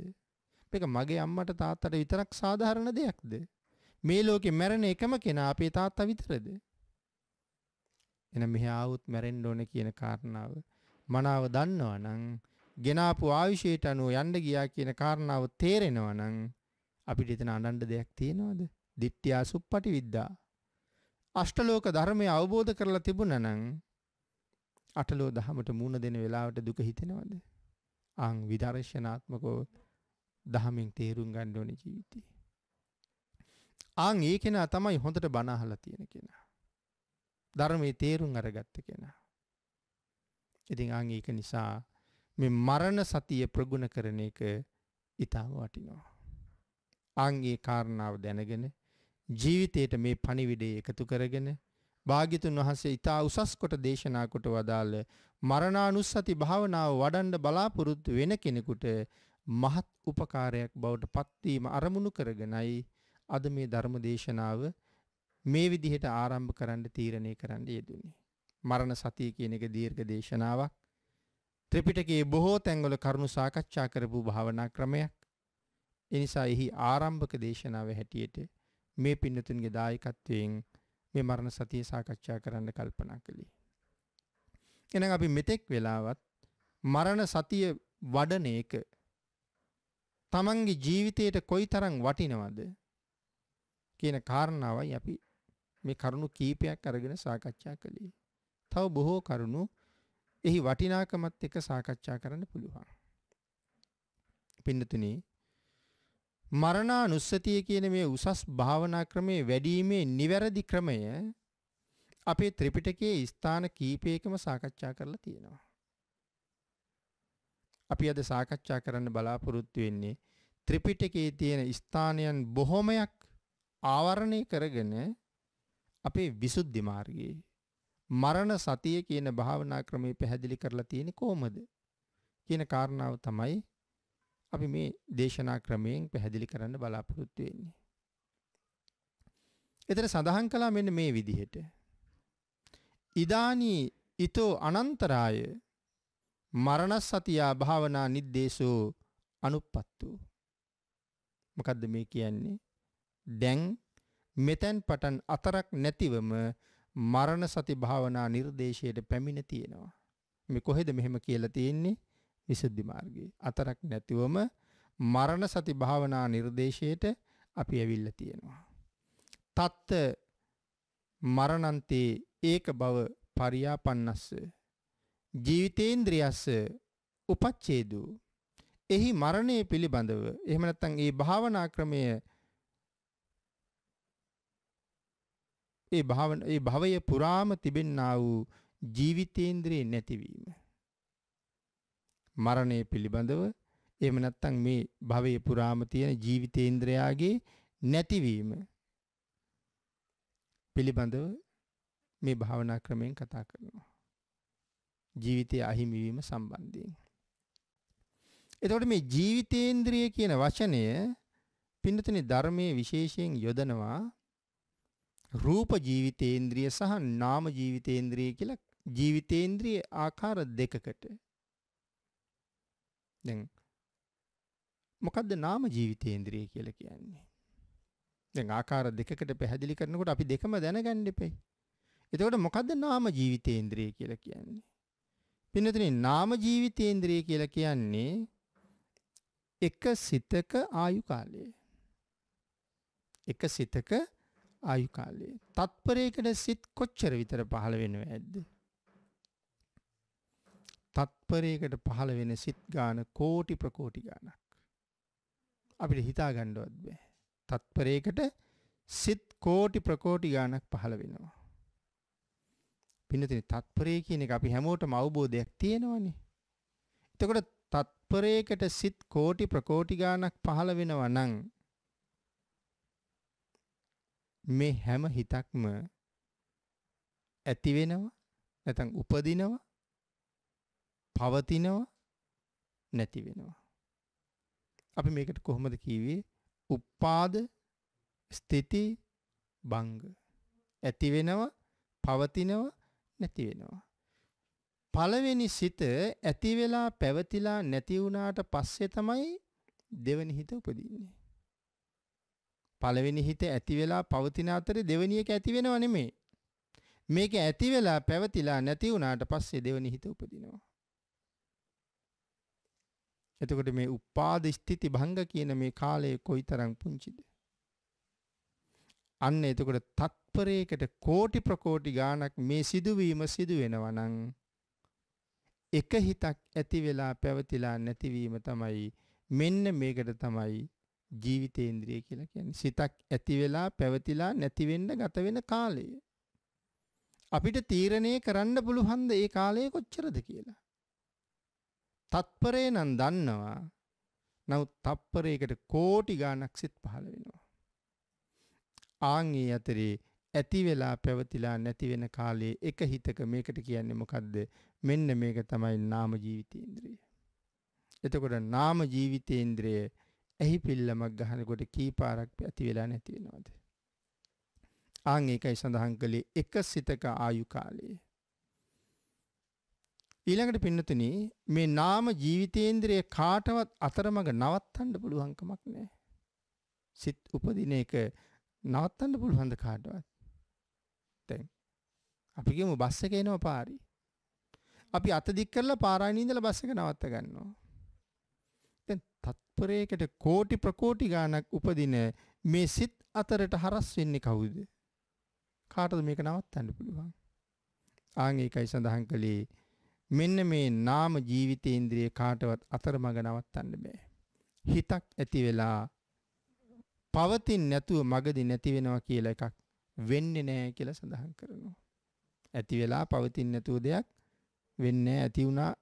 එක මගේ අම්මට තාත්තට විතරක් සාධාරණ දෙයක්ද? මේ ලෝකේ මැරෙන එකම කෙනා අපේ තාත්තා විතරද? එහෙනම් මෙහි ආවොත් මැරෙන්න ඕනේ කියන කාරණාව මනාව දන්නවා නම් ගෙනාපු ආවිෂයට අනුව යන්න ගියා කියන කාරණාව තේරෙනවා නම් අපිට එතන අඬන්න දෙයක් තියෙනවද? ditthiya suppati vidda. අෂ්ටලෝක ධර්මය අවබෝධ කරලා තිබුණා නම් අටලෝ දහමට මූණ දෙන වෙලාවට දුක හිතෙනවද? අං විදර්ශනාත්මකව දහමින් තේරුම් ගන්න ඕනේ ජීවිතේ. ආන් ඒ කෙනා තමයි හොඳට බණ අහලා තියෙන කෙනා. ධර්මයේ තේරුම් අරගත්ත කෙනා. ඉතින් ආන් ඒක නිසා මේ මරණ සතිය ප්‍රගුණ කරන එක ඊටම වටිනවා. ආන් ඒ කාරණාව දැනගෙන ජීවිතයට මේ පණිවිඩය එකතු කරගෙන භාග්‍යතුන් වහන්සේ ඉතා උසස් කොට දේශනා කොට වදාළ මරණානුස්සති භාවනාව වඩන්න බලාපොරොත්තු වෙන කෙනෙකුට මහත් උපකාරයක් බවට පත්වීම අරමුණු කරගෙනයි අද මේ ධර්ම දේශනාව මේ විදිහට ආරම්භ කරන්න තීරණය කරන්න යෙදුනේ. මරණ සතිය කියන එක දීර්ඝ දේශනාවක්. ත්‍රිපිටකයේ බොහෝ තැන්වල කරුණු සාකච්ඡා කරපු භාවනා ක්‍රමයක්. එනිසා එහි ආරම්භක දේශනාව හැටියට මේ පින්නතුන්ගේ දායකත්වයෙන් මේ මරණ සතිය සාකච්ඡා කරන්න කල්පනා කළේ. එහෙනම් අපි මෙතෙක් වෙලාවත් මරණ සතිය වඩන එක තමන්ගේ ජීවිතයට කොයි තරම් වටිනවද කියන කාරණාවයි අපි මේ කරුණු කීපයක් අරගෙන සාකච්ඡා කළේ. තව බොහෝ කරුණු එහි වටිනාකමත් එක්ක සාකච්ඡා කරන්න පුළුවන්. පින්නතුනේ මරණානුස්සතිය කියන මේ උසස් භාවනා ක්‍රමයේ වැඩිීමේ නිවැරදි ක්‍රමය අපේ ත්‍රිපිටකයේ ස්ථාන කීපයකම සාකච්ඡා කරලා තියෙනවා. අපි අද සාකච්ඡා කරන්න බලාපොරොත්තු වෙන්නේ ත්‍රිපිටකයේ තියෙන ස්ථානයන් බොහොමයක් ආවරණය කරගෙන අපේ විසුද්ධි මාර්ගයේ මරණ සතිය කියන භාවනා ක්‍රමය පැහැදිලි කරලා තියෙන්නේ කොහොමද කියන කාරණාව තමයි අපි මේ දේශනා ක්‍රමයෙන් පැහැදිලි කරන්න බලාපොරොත්තු වෙන්නේ. එතන සඳහන් කළා මෙන්න මේ විදිහට. ඉදානී ඊතෝ අනන්තරාය මරණස්සතියා භාවනා නිද්දේශෝ අනුප්පත්තු. මොකද්ද මේ කියන්නේ? දැන් මෙතෙන් පටන් අතරක් නැතිවම මරණ සති භාවනා නිර්දේශයට පැමිණ තියෙනවා. මේ කොහෙද මෙහෙම කියලා තියෙන්නේ? විසුද්ධි මාර්ගයේ. අතරක් නැතිවම මරණ සති භාවනා නිර්දේශයට අපි ඇවිල්ලා තියෙනවා. තත්ත මරණන්තේ ඒක බව පරියාපන්නස්ස ජීවිතේන්ද්‍රියස්ස උපච්ඡේදු එහි මරණය පිළිබඳව එහෙම නැත්නම් ඒ භාවනා ක්‍රමය ඒ භාවන ඒ භවය පුරාම තිබෙන්නා වූ ජීවිතේන්ද්‍රිය නැතිවීම මරණය පිළිබඳව එහෙම නැත්නම් මේ භවයේ පුරාම තියෙන ජීවිතේන්ද්‍රයාගේ නැතිවීම පිළිබඳව මේ භාවනා ක්‍රමයෙන් කතා කරනවා ජීවිතය අහිමිවීම සම්බන්ධයෙන්. එතකොට මේ ජීවිතේන්ද්‍රිය කියන වචනය පින්නතනේ ධර්මයේ විශේෂයෙන් යොදනවා රූප ජීවිතේන්ද්‍රිය සහ නාම ජීවිතේන්ද්‍රිය කියලා ජීවිතේන්ද්‍රිය ආකාර දෙකකට. දැන් මොකද්ද නාම ජීවිතේන්ද්‍රිය කියලා කියන්නේ? දැන් ආකාර දෙකකට පැහැදිලි කරනකොට අපි දෙකම දැනගන්න ඉපෙයි. එතකොට මොකද්ද නාම ජීවිතේන්ද්‍රිය කියලා කියන්නේ? පින්නතනේ නාම ජීවිතේන්ද්‍රය කියලා කියන්නේ එක සිතක ආයු කාලය. එක සිතක ආයු කාලය. තත්පරයකට සිත් කොච්චර විතර පහළ වෙනව ඇද්ද? තත්පරයකට පහළ වෙන සිත් ගාන කෝටි ප්‍රකෝටි ගාණක්. අපිට හිතා ගන්නවත් බෑ. තත්පරයකට සිත් කෝටි ප්‍රකෝටි ගාණක් පහළ වෙනවා. පින්නතින තත්පරය කියන එක අපි හැමෝටම අවබෝධයක් තියෙනවනේ. එතකොට තත්පරයකට සිත් කෝටි ප්‍රකෝටි ගාණක් පහළ වෙනවා නම් මේ හැම හිතක්ම ඇති වෙනවා නැත්නම් උපදිනවා පවතිනවා නැති වෙනවා. අපි මේකට කොහොමද කියවේ? උපාද ස්ථಿತಿ භංග. ඇති වෙනවා, පවතිනවා, නැති වෙනවා. පළවෙනි සිත ඇති වෙලා පැවතිලා නැති වුණාට පස්සේ තමයි දෙවෙනි හිත උපදින්නේ. පළවෙනි හිත ඇති වෙලා පවතින අතරේ දෙවෙනි එක ඇති වෙනව නෙමෙයි. මේක ඇති වෙලා පැවතිලා නැති වුණාට පස්සේ දෙවෙනි හිත උපදිනවා. එතකොට මේ උපාද ස්ථಿತಿ භංග කියන මේ කාලය කොයිතරම් පුංචිද? අන්න එතකොට තත්පරයකට කෝටි ප්‍රකෝටි ගාණක් මේ සිදුවීම සිදු වෙනවා නම් එක හිතක් ඇති වෙලා පැවතිලා නැතිවීම තමයි මෙන්න මේකට තමයි ජීවිතේන්ද්‍රිය කියලා කියන්නේ සිතක් ඇති වෙලා පැවතිලා නැති වෙන්න ගත වෙන කාලය අපිට තීරණය කරන්න පුළුවන්ද ඒ කාලය කොච්චරද කියලා තත්පරේ නම් දන්නවා නමුත් තත්පරයකට කෝටි ගාණක් සිත් පහළ වෙනවා ආන් ඒ අතරේ ඇති වෙලා පැවතිලා නැති වෙන කාලයේ එක හිතක මේකට කියන්නේ මොකද්ද මෙන්න මේක තමයි නාම ජීවිතේන්ද්‍රය එතකොට නාම ජීවිතේන්ද්‍රය ඇහි පිල්ලමක් ගහනකොට කීපාරක් ඇති වෙලා නැති වෙනවද ආන් ඒකයි සඳහන් කළේ එක සිතක ආයු කාලයේ ඊළඟට පින්නතුනි මේ නාම ජීවිතේන්ද්‍රය කාටවත් අතරමඟ නවත්තන්න පුළුවන්කමක් නැහැ සිත් උපදින එක නවත්තන්න පුළුවන්ද කාටවත්? දැන් අපි ගියමු බස් එක එනවා පාරි. අපි අත දික් කරලා පාරායින ඉඳලා බස් එක නවත්ත ගන්නවා. දැන් තත්පරයකට කෝටි ප්‍රකෝටි ගාණක් උපදින මේ සිත් අතරට හරස් වෙන්නේ කවුද? කාටද මේක නවත්තන්න පුළුවන්? ආන් ඒකයි සඳහන් කළේ මෙන්න මේ නාම ජීවිතේන්ද්‍රිය කාටවත් අතරමඟ නවත්තන්න බෑ. හිතක් ඇති වෙලා පවතින් නැතුව මගදි නැති වෙනවා කියලා එකක් වෙන්නේ නැහැ කියලා සඳහන් කරනවා. ඇති වෙලා පවතින් නැතුව දෙයක් වෙන්නේ නැහැ. ඇති වුණා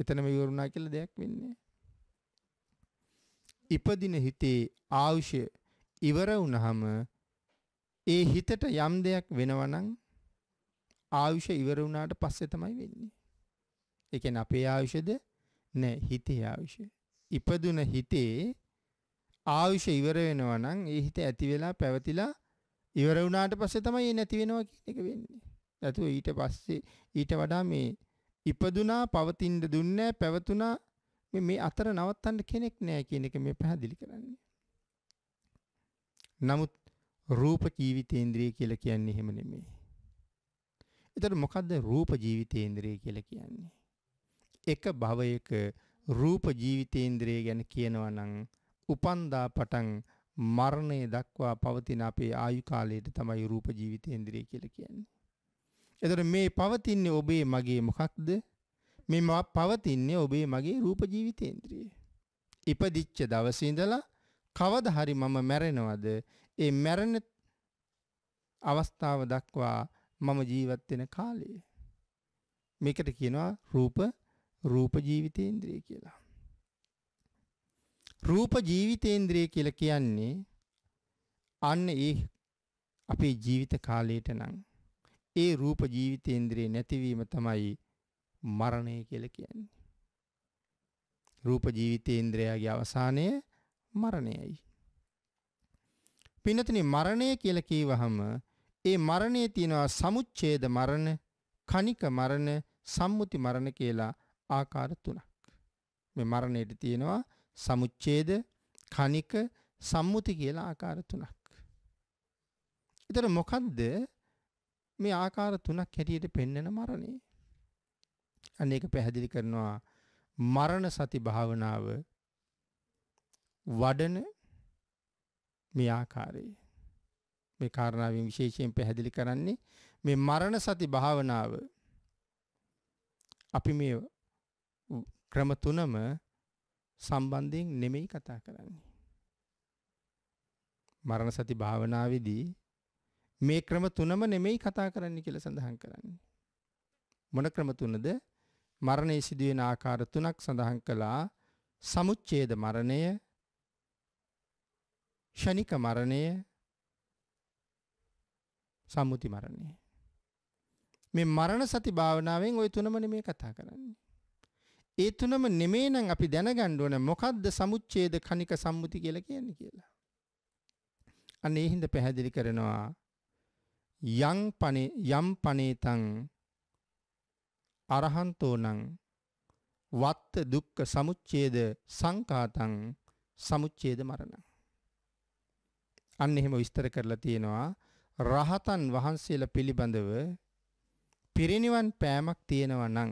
එතනම ඉවරුණා කියලා දෙයක් වෙන්නේ ඉපදින හිතේ ආයුෂය ඉවර වුණාම ඒ හිතට යම් දෙයක් වෙනවනම් ආයුෂ ඉවර වුණාට පස්සේ තමයි වෙන්නේ. ඒ කියන්නේ අපේ ආයුෂද නෑ හිතේ ආයුෂ. ඉපදුන හිතේ ආයුෂ ඉවර වෙනවා නම් ඒ හිත ඇති වෙලා පැවතිලා ඉවර වුණාට පස්සේ තමයි ඒ නැති වෙනවා කියන එක වෙන්නේ. නැතුව ඊට පස්සේ ඊට වඩා මේ ඉපදුනා පවතින්න දුන්නේ පැවතුනා මේ මේ අතර නවත්තන්න කෙනෙක් නැහැ කියන එක මේ පැහැදිලි කරන්නේ. නමුත් රූප ජීවිතේන්ද්‍රය කියලා කියන්නේ එහෙම නෙමෙයි. එතකොට මොකද්ද රූප ජීවිතේන්ද්‍රය කියලා කියන්නේ? එක භවයක රූප ජීවිතේන්ද්‍රය ගැන කියනවා නම් උපන්දා පටන් මරණය දක්වා පවතින අපේ ආයු කාලයට තමයි රූප ජීවිතේන්ද්‍රිය කියලා කියන්නේ. එතකොට මේ පවතින්නේ ඔබේ මගේ මොකක්ද? මේ පවතින්නේ ඔබේ මගේ රූප ජීවිතේන්ද්‍රිය. ඉපදිච්ච දවසේ ඉඳලා කවදා හරි මම මැරෙනවද? ඒ මැරෙන අවස්ථාව දක්වා මම ජීවත් වෙන කාලය. මේකට කියනවා රූප රූප ජීවිතේන්ද්‍රිය කියලා. රූප ජීවිතේන්ද්‍රය කියලා කියන්නේ අන්න ඒ අපේ ජීවිත කාලයට නම් ඒ රූප ජීවිතේන්ද්‍රය නැතිවීම තමයි මරණය කියලා කියන්නේ. රූප ජීවිතේන්ද්‍රයාගේ අවසානය මරණයයි. පින්නතනි මරණය කියලා කියවහම ඒ මරණයේ තියෙනවා සමුච්ඡේද මරණ, කණික මරණ, සම්මුති මරණ කියලා ආකාර තුනක්. මේ මරණයට තියෙනවා සමුච්ඡේද කණික සම්මුති කියලා ආකාර තුනක්. ඊතර මොකද්ද මේ ආකාර තුනක් හැටියට පෙන්වන මරණේ? අන්න ඒක පැහැදිලි කරනවා මරණ සති භාවනාව වඩන මේ ආකාරයේ මේ කාරණාවෙන් විශේෂයෙන් පැහැදිලි කරන්නේ මේ මරණ සති භාවනාව අපි මේ ක්‍රම තුනම සම්බන්ධයෙන් නෙමෙයි කතා කරන්නේ. මරණ සති භාවනාවේදී මේ ක්‍රම තුනම නෙමෙයි කතා කරන්න කියලා සඳහන් කරන්නේ. මොන ක්‍රම තුනද? මරණය සිදුවෙන ආකාර තුනක් සඳහන් කළා. සමුච්ඡේද මරණය, ෂණික මරණය, සම්මුති මරණය. මේ මරණ සති භාවනාවෙන් ওই තුනම නෙමෙයි කතා කරන්නේ. ඒ තුනම නෙමේ නම් අපි දැනගන්න ඕන මොකද්ද සමුච්ඡේද කණික සම්මුති කියලා කියන්නේ කියලා. අන්න ඒ හින්දා පැහැදිලි කරනවා යම් පනේ යම් පනේතං අරහන්තෝනම් වත්ත දුක්ඛ සමුච්ඡේද සංකාතං සමුච්ඡේද මරණං. අන්න එහෙම විස්තර කරලා තියෙනවා රහතන් වහන්සේලා පිළිබඳව පිරිනිවන් පෑමක් තියෙනවා නම්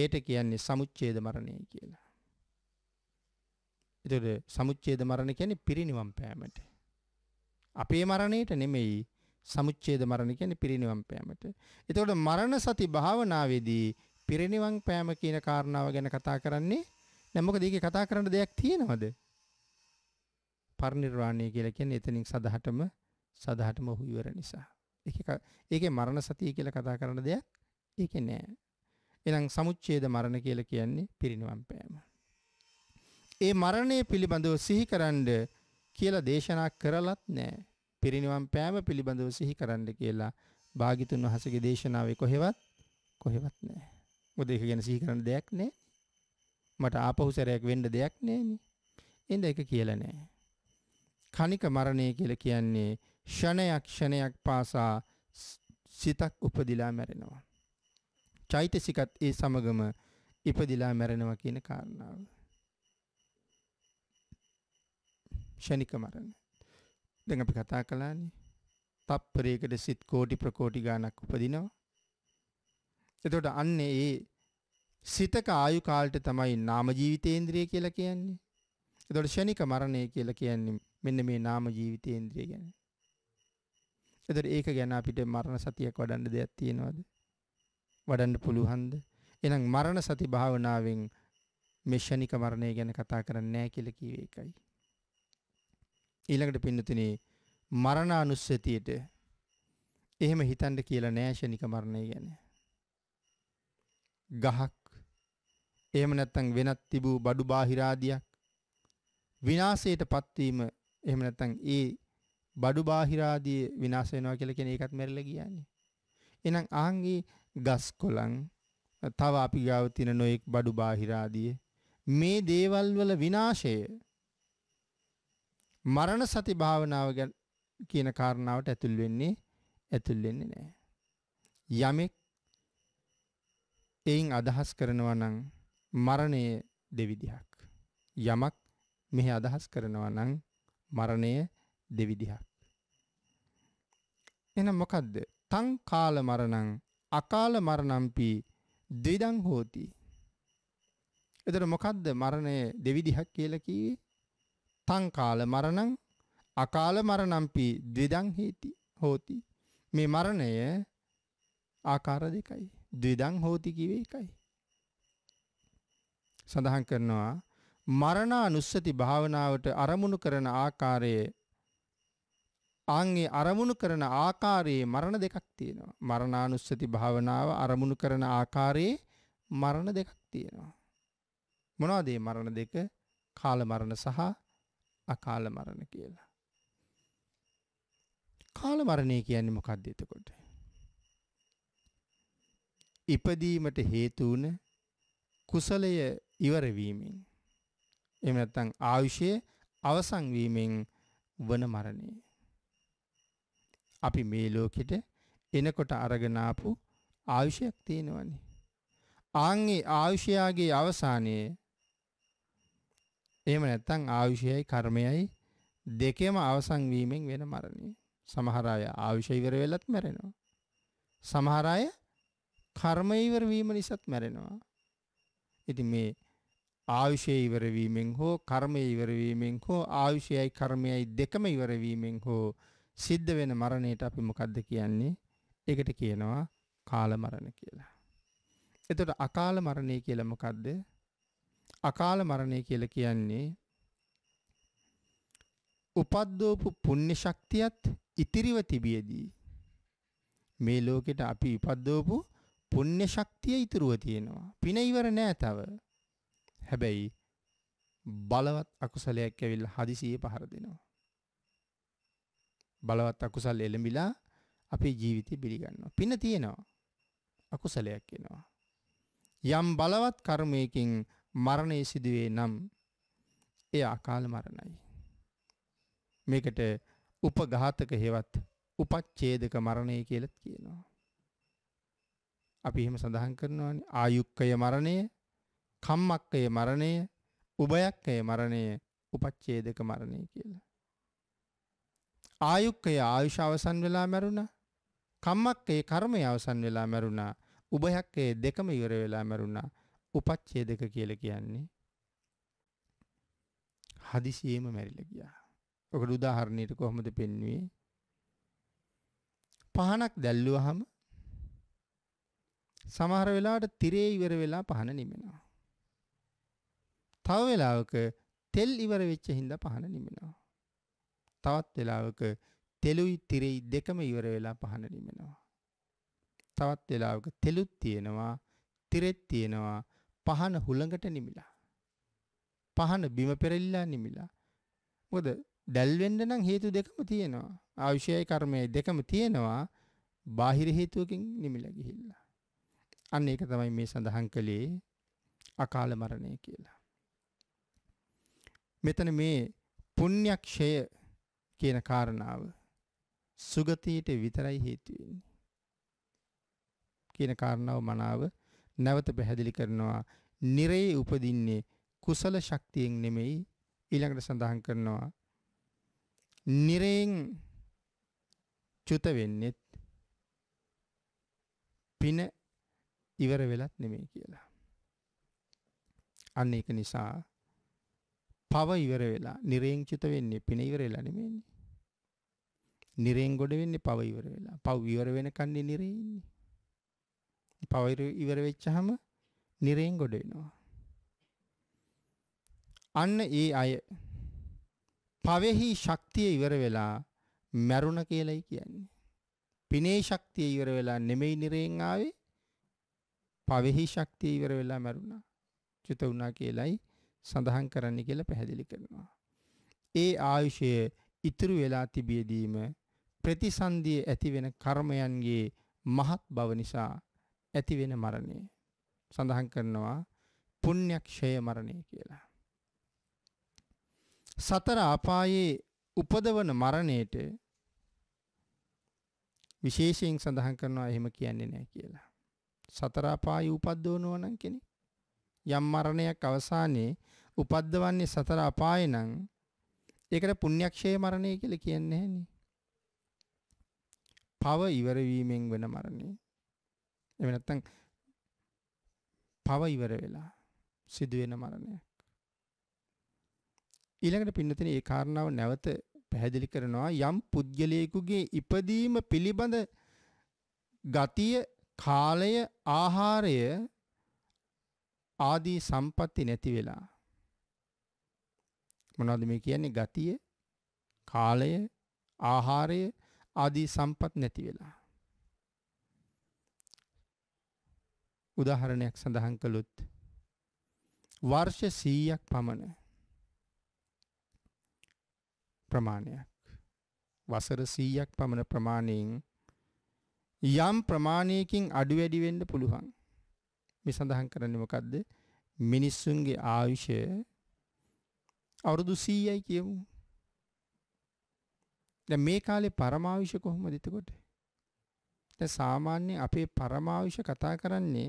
ඒට කියන්නේ සමුච්චේද මරණය කියලා. එතකොට සමුච්ඡේද මරණ කියන්නේ පිරිණිවන් පෑමට. අපේ මරණයට නෙමෙයි සමුච්ඡේද මරණ කියන්නේ පිරිණිවන් පෑමට. එතකොට මරණ සති භාවනාවේදී පිරිණිවන් පෑම කියන කාරණාව ගැන කතා කරන්නේ නැහැ. මොකද ඒකේ කතා කරන්න දෙයක් තියෙනවද? පරිණිරවාණය කියලා කියන්නේ එතනින් සදහටම සදහටම හුවිවර නිසා. ඒකේ ඒකේ මරණ සතිය කියලා කතා කරන දෙයක් ඒකේ නෑ. එනම් සමුච්ඡේද මරණ කියලා කියන්නේ පිරිනිවන් පෑම. ඒ මරණය පිළිබඳව සිහිකරනද කියලා දේශනා කරලත් නැහැ. පිරිනිවන් පෑම පිළිබඳව සිහිකරන්න කියලා භාගිතුන් වහන්සේගේ දේශනාවේ කොහෙවත් කොහෙවත් නැහැ. මොකද ඒක ගැන සිහිකරන දෙයක් නැහැ. මට ආපහු සැරයක් වෙන්න දෙයක් නැහැ එඳ ඒක කියලා නැහැ. කණික මරණය කියලා කියන්නේ ෂණයක් ෂණයක් පාසා සිතක් උපදිලා මැරෙනවා. චෛතසිකත් ඒ සමගම ඉපදිලා මැරෙනවා කියන කාරණාව. ෂණික මරණ. දැන් අපි කතා කළානේ. තප්පරයකට සිත් කෝටි ප්‍රකෝටි ගාණක් උපදිනවා. එතකොට අන්නේ ඒ සිතක ආයු කාලයට තමයි නාම ජීවිතේන්ද්‍රය කියලා කියන්නේ. එතකොට ෂණික මරණය කියලා කියන්නේ මෙන්න මේ නාම ජීවිතේන්ද්‍රය ගැන. එතකොට ඒක ගැන අපිට මරණ සතියක් වඩන්න දෙයක් තියෙනවද? වඩන්න පුළුවන්ද? එහෙනම් මරණ සති භාවනාවෙන් මේ ෂණික මරණය ගැන කතා කරන්නේ නැහැ කියලා කිව්වේ ඒකයි. ඊළඟට පින්නතුනේ මරණානුස්සතියට එහෙම හිතන්න කියලා නෑ ෂණික මරණය ගැන. ගහක් එහෙම නැත්නම් වෙනත් තිබූ බඩු බාහිරාදියක් විනාශයටපත් වීම එහෙම නැත්නම් ඒ බඩු බාහිරාදී විනාශ වෙනවා කියලා කියන එකත් මෙරළ කියන්නේ. එහෙනම් ආන්ගේ ගස් කොළන් තව අපි ගාව තියෙන නොයෙක් බඩු බාහිරාදිය මේ දේවල් වල විනාශය මරණ සති භාවනාව ගැන කියන කාරණාවට ඇතුල් වෙන්නේ ඇතුල් වෙන්නේ නැහැ. යමෙක් එයින් අදහස් කරනවා නම් මරණය දෙවිදිහක්. යමක් මෙහි අදහස් කරනවා නම් මරණය දෙවිදිහක්. එහෙනම් මොකද්ද? තං කාල මරණං අකාල මරණම්පි ද්විදං හෝති. එතකොට මොකද්ද මරණය දෙවිධයක් කියලා කිව්වේ? තංකාල මරණං අකාල මරණම්පි ද්විදං හේති හෝති. මේ මරණය ආකාර දෙකයි. ද්විදං හෝති කිව්වේ එකයි. සඳහන් කරනවා මරණානුස්සති භාවනාවට අරමුණු කරන ආකාරයේ ආන්ගේ අරමුණු කරන ආකාරයේ මරණ දෙකක් තියෙනවා. මරණානුස්සති භාවනාව අරමුණු කරන ආකාරයේ මරණ දෙකක් තියෙනවා. මොනවද මේ මරණ දෙක? කාල මරණ සහ අකාල මරණ කියලා. කාල මරණය කියන්නේ මොකක්ද එතකොට? ඉපදීමට හේතු වුණ කුසලය ඉවර වීමෙන් එහෙම නැත්නම් ආයුෂයේ අවසන් වීමෙන් වන මරණය. අපි මේ ලෝකෙට එනකොට අරගෙන ආපු ආයුෂයක් තියෙනවනේ. ආන්ගේ ආයුෂයාගේ අවසානයේ එහෙම නැත්නම් ආයුෂයයි කර්මයයි දෙකේම අවසන් වීමෙන් වෙන මරණය. සමහර අය ආයුෂ ඉවර වෙලත් මැරෙනවා. සමහර අය කර්ම ඉවර වීම නිසාත් මැරෙනවා. ඉතින් මේ ආයුෂය ඉවර වීමෙන් හෝ කර්මය ඉවර වීමෙන් හෝ ආයුෂයයි කර්මයයි දෙකම ඉවර වීමෙන් හෝ සිද්ධ වෙන මරණයට අපි මොකද්ද කියන්නේ? ඒකට කියනවා කාල මරණ කියලා. එතකොට අකාල මරණය කියලා මොකද්ද? අකාල මරණය කියලා කියන්නේ උපද්දෝපු පුණ්‍ය ශක්තියත් ඉතිරිව තිබියදී මේ ලෝකෙට අපි උපද්දෝපු පුණ්‍ය ශක්තිය ඉතුරුව තියෙනවා. පින ඉවර නෑ තව. හැබැයි බලවත් අකුසලයක් ඇවිල්ලා හදිසියේ පහර දෙනවා. බලවත් අකුසල් එළඹිලා අපේ ජීවිතය පිළිගන්නවා. පින තියෙනවා. අකුසලයක් එනවා. යම් බලවත් කර්මයකින් මරණය සිදුවේ නම් එය අකාල මරණයි. මේකට උපඝාතක හෙවත් උපච්ඡේදක මරණය කියලත් කියනවා. අපි එහෙම සඳහන් කරනවානේ ආයුක්කය මරණය, කම්මක්කය මරණය, උභයක්කය මරණය, උපච්ඡේදක මරණය කියලා. ආයුක්කය ආයුෂ අවසන් වෙලා මැරුණා. කම්මක්කේ කර්මය අවසන් වෙලා මැරුණා. උභයක්කේ දෙකම ඉවර වෙලා මැරුණා. උපච්ඡේදක කියලා කියන්නේ හදිසියෙම මැරිලා ගියා. ඔකට උදාහරණයට කොහොමද පෙන්වුවේ? පහනක් දැල්ලුවාම සමහර වෙලාවට තිරේ ඉවර වෙලා පහන නිමෙනවා. තව වෙලාවක තෙල් ඉවර වෙච්ච හින්දා පහන නිමෙනවා. තවත් වෙලාවක තෙලුයි තිරෙයි දෙකම ඉවර වෙලා පහන නිමෙනවා. තවත් වෙලාවක තෙලුත් තියෙනවා, තිරෙත් තියෙනවා, පහන හුළඟට නිමිලා. පහන බිම පෙරලිලා නිමිලා. මොකද දැල් වෙන්න නම් හේතු දෙකම තියෙනවා. ආවිෂයයි කර්මයයි දෙකම තියෙනවා. බාහිර හේතුවකින් නිමිලා ගිහිල්ලා. අන්න ඒක තමයි මේ සඳහන් කළේ අකාල මරණය කියලා. මෙතන මේ පුණ්‍යක්ෂය කියන කාරණාව සුගතියට විතරයි හේතු කියන කාරණාව මනාව නැවත පැහැදිලි කරනවා. නිරේ උපදින්නේ කුසල ශක්තියෙන් නෙමෙයි ඊළඟට සඳහන් කරනවා. නිරයෙන් චුත වෙන්නෙත් පින ඉවර වෙලත් නෙමෙයි කියලා. අන්න ඒක නිසා පව ඉවර වෙලා නිරේංචිත වෙන්නේ පින ඉවර වෙලා නෙමෙයිනේ. නිරෙන් ගොඩ වෙන්නේ පව ඉවර වෙලා. පව ඉවර වෙනකන් නිරේ ඉන්නේ. පව ඉවර වෙච්චාම නිරෙන් ගොඩ වෙනවා. අන්න ඒ අය පවෙහි ශක්තිය ඉවර වෙලා මැරුණ කියලයි කියන්නේ. පිනේ ශක්තිය ඉවර වෙලා නෙමෙයි නිරෙන් ආවේ. පවෙහි ශක්තිය ඉවර වෙලා මැරුණා. චුත වුණා කියලයි සඳහන් කරන්න කියලා පැහැදිලි කරනවා. ඒ ආයුෂය ඉතුරු වෙලා තිබියදීම ප්‍රතිසන්දිය ඇතිවෙන කර්මයන්ගේ මහත් බව නිසා ඇතිවෙන මරණය සඳහන් කරනවා පුණ්‍යක්ෂය මරණය කියලා. සතර අපායේ උපදවන මරණයට විශේෂයෙන් සඳහන් කරනවා එහෙම කියන්නේ නැහැ කියලා. සතර අපායේ උපද්දවනවා නම් කෙනෙක් යම් මරණයක් අවසානයේ උපද්දවන්නේ සතර අපාය නම් ඒකට පුණ්‍යක්ෂය මරණය කියලා කියන්නේ නැහෙනේ. පව ඉවර වීමෙන් වෙන මරණය. එහෙම නැත්නම් පව ඉවර වෙලා සිදුවෙන මරණයක්. ඊළඟට පින්නතේ ඒ කාරණාව නැවත පැහැදිලි කරනවා යම් පුද්ගලයෙකුගේ ඉපදීම පිළිබඳ ගතිය, කාලය, ආහාරය ආදී සම්පatti නැති වෙලා මොනවද මේ කියන්නේ ගතිය කාලය ආහාරය ආදී සම්පත් නැති වෙලා උදාහරණයක් සඳහන් කළොත් වර්ෂ 100ක් පමණ ප්‍රමාණයක් වසර 100ක් පමණ ප්‍රමාණයෙන් යම් ප්‍රමාණයකින් අඩු වැඩි වෙන්න පුළුවන්. මේ සඳහන් කරන්නේ මොකද්ද? මිනිස්සුන්ගේ ආයුෂය අවුරුදු 100යි කියමු. දැන් මේ කාලේ පරමාවිෂ කොහොමද එතකොට? දැන් සාමාන්‍ය අපේ පරමාවිෂ කතා කරන්නේ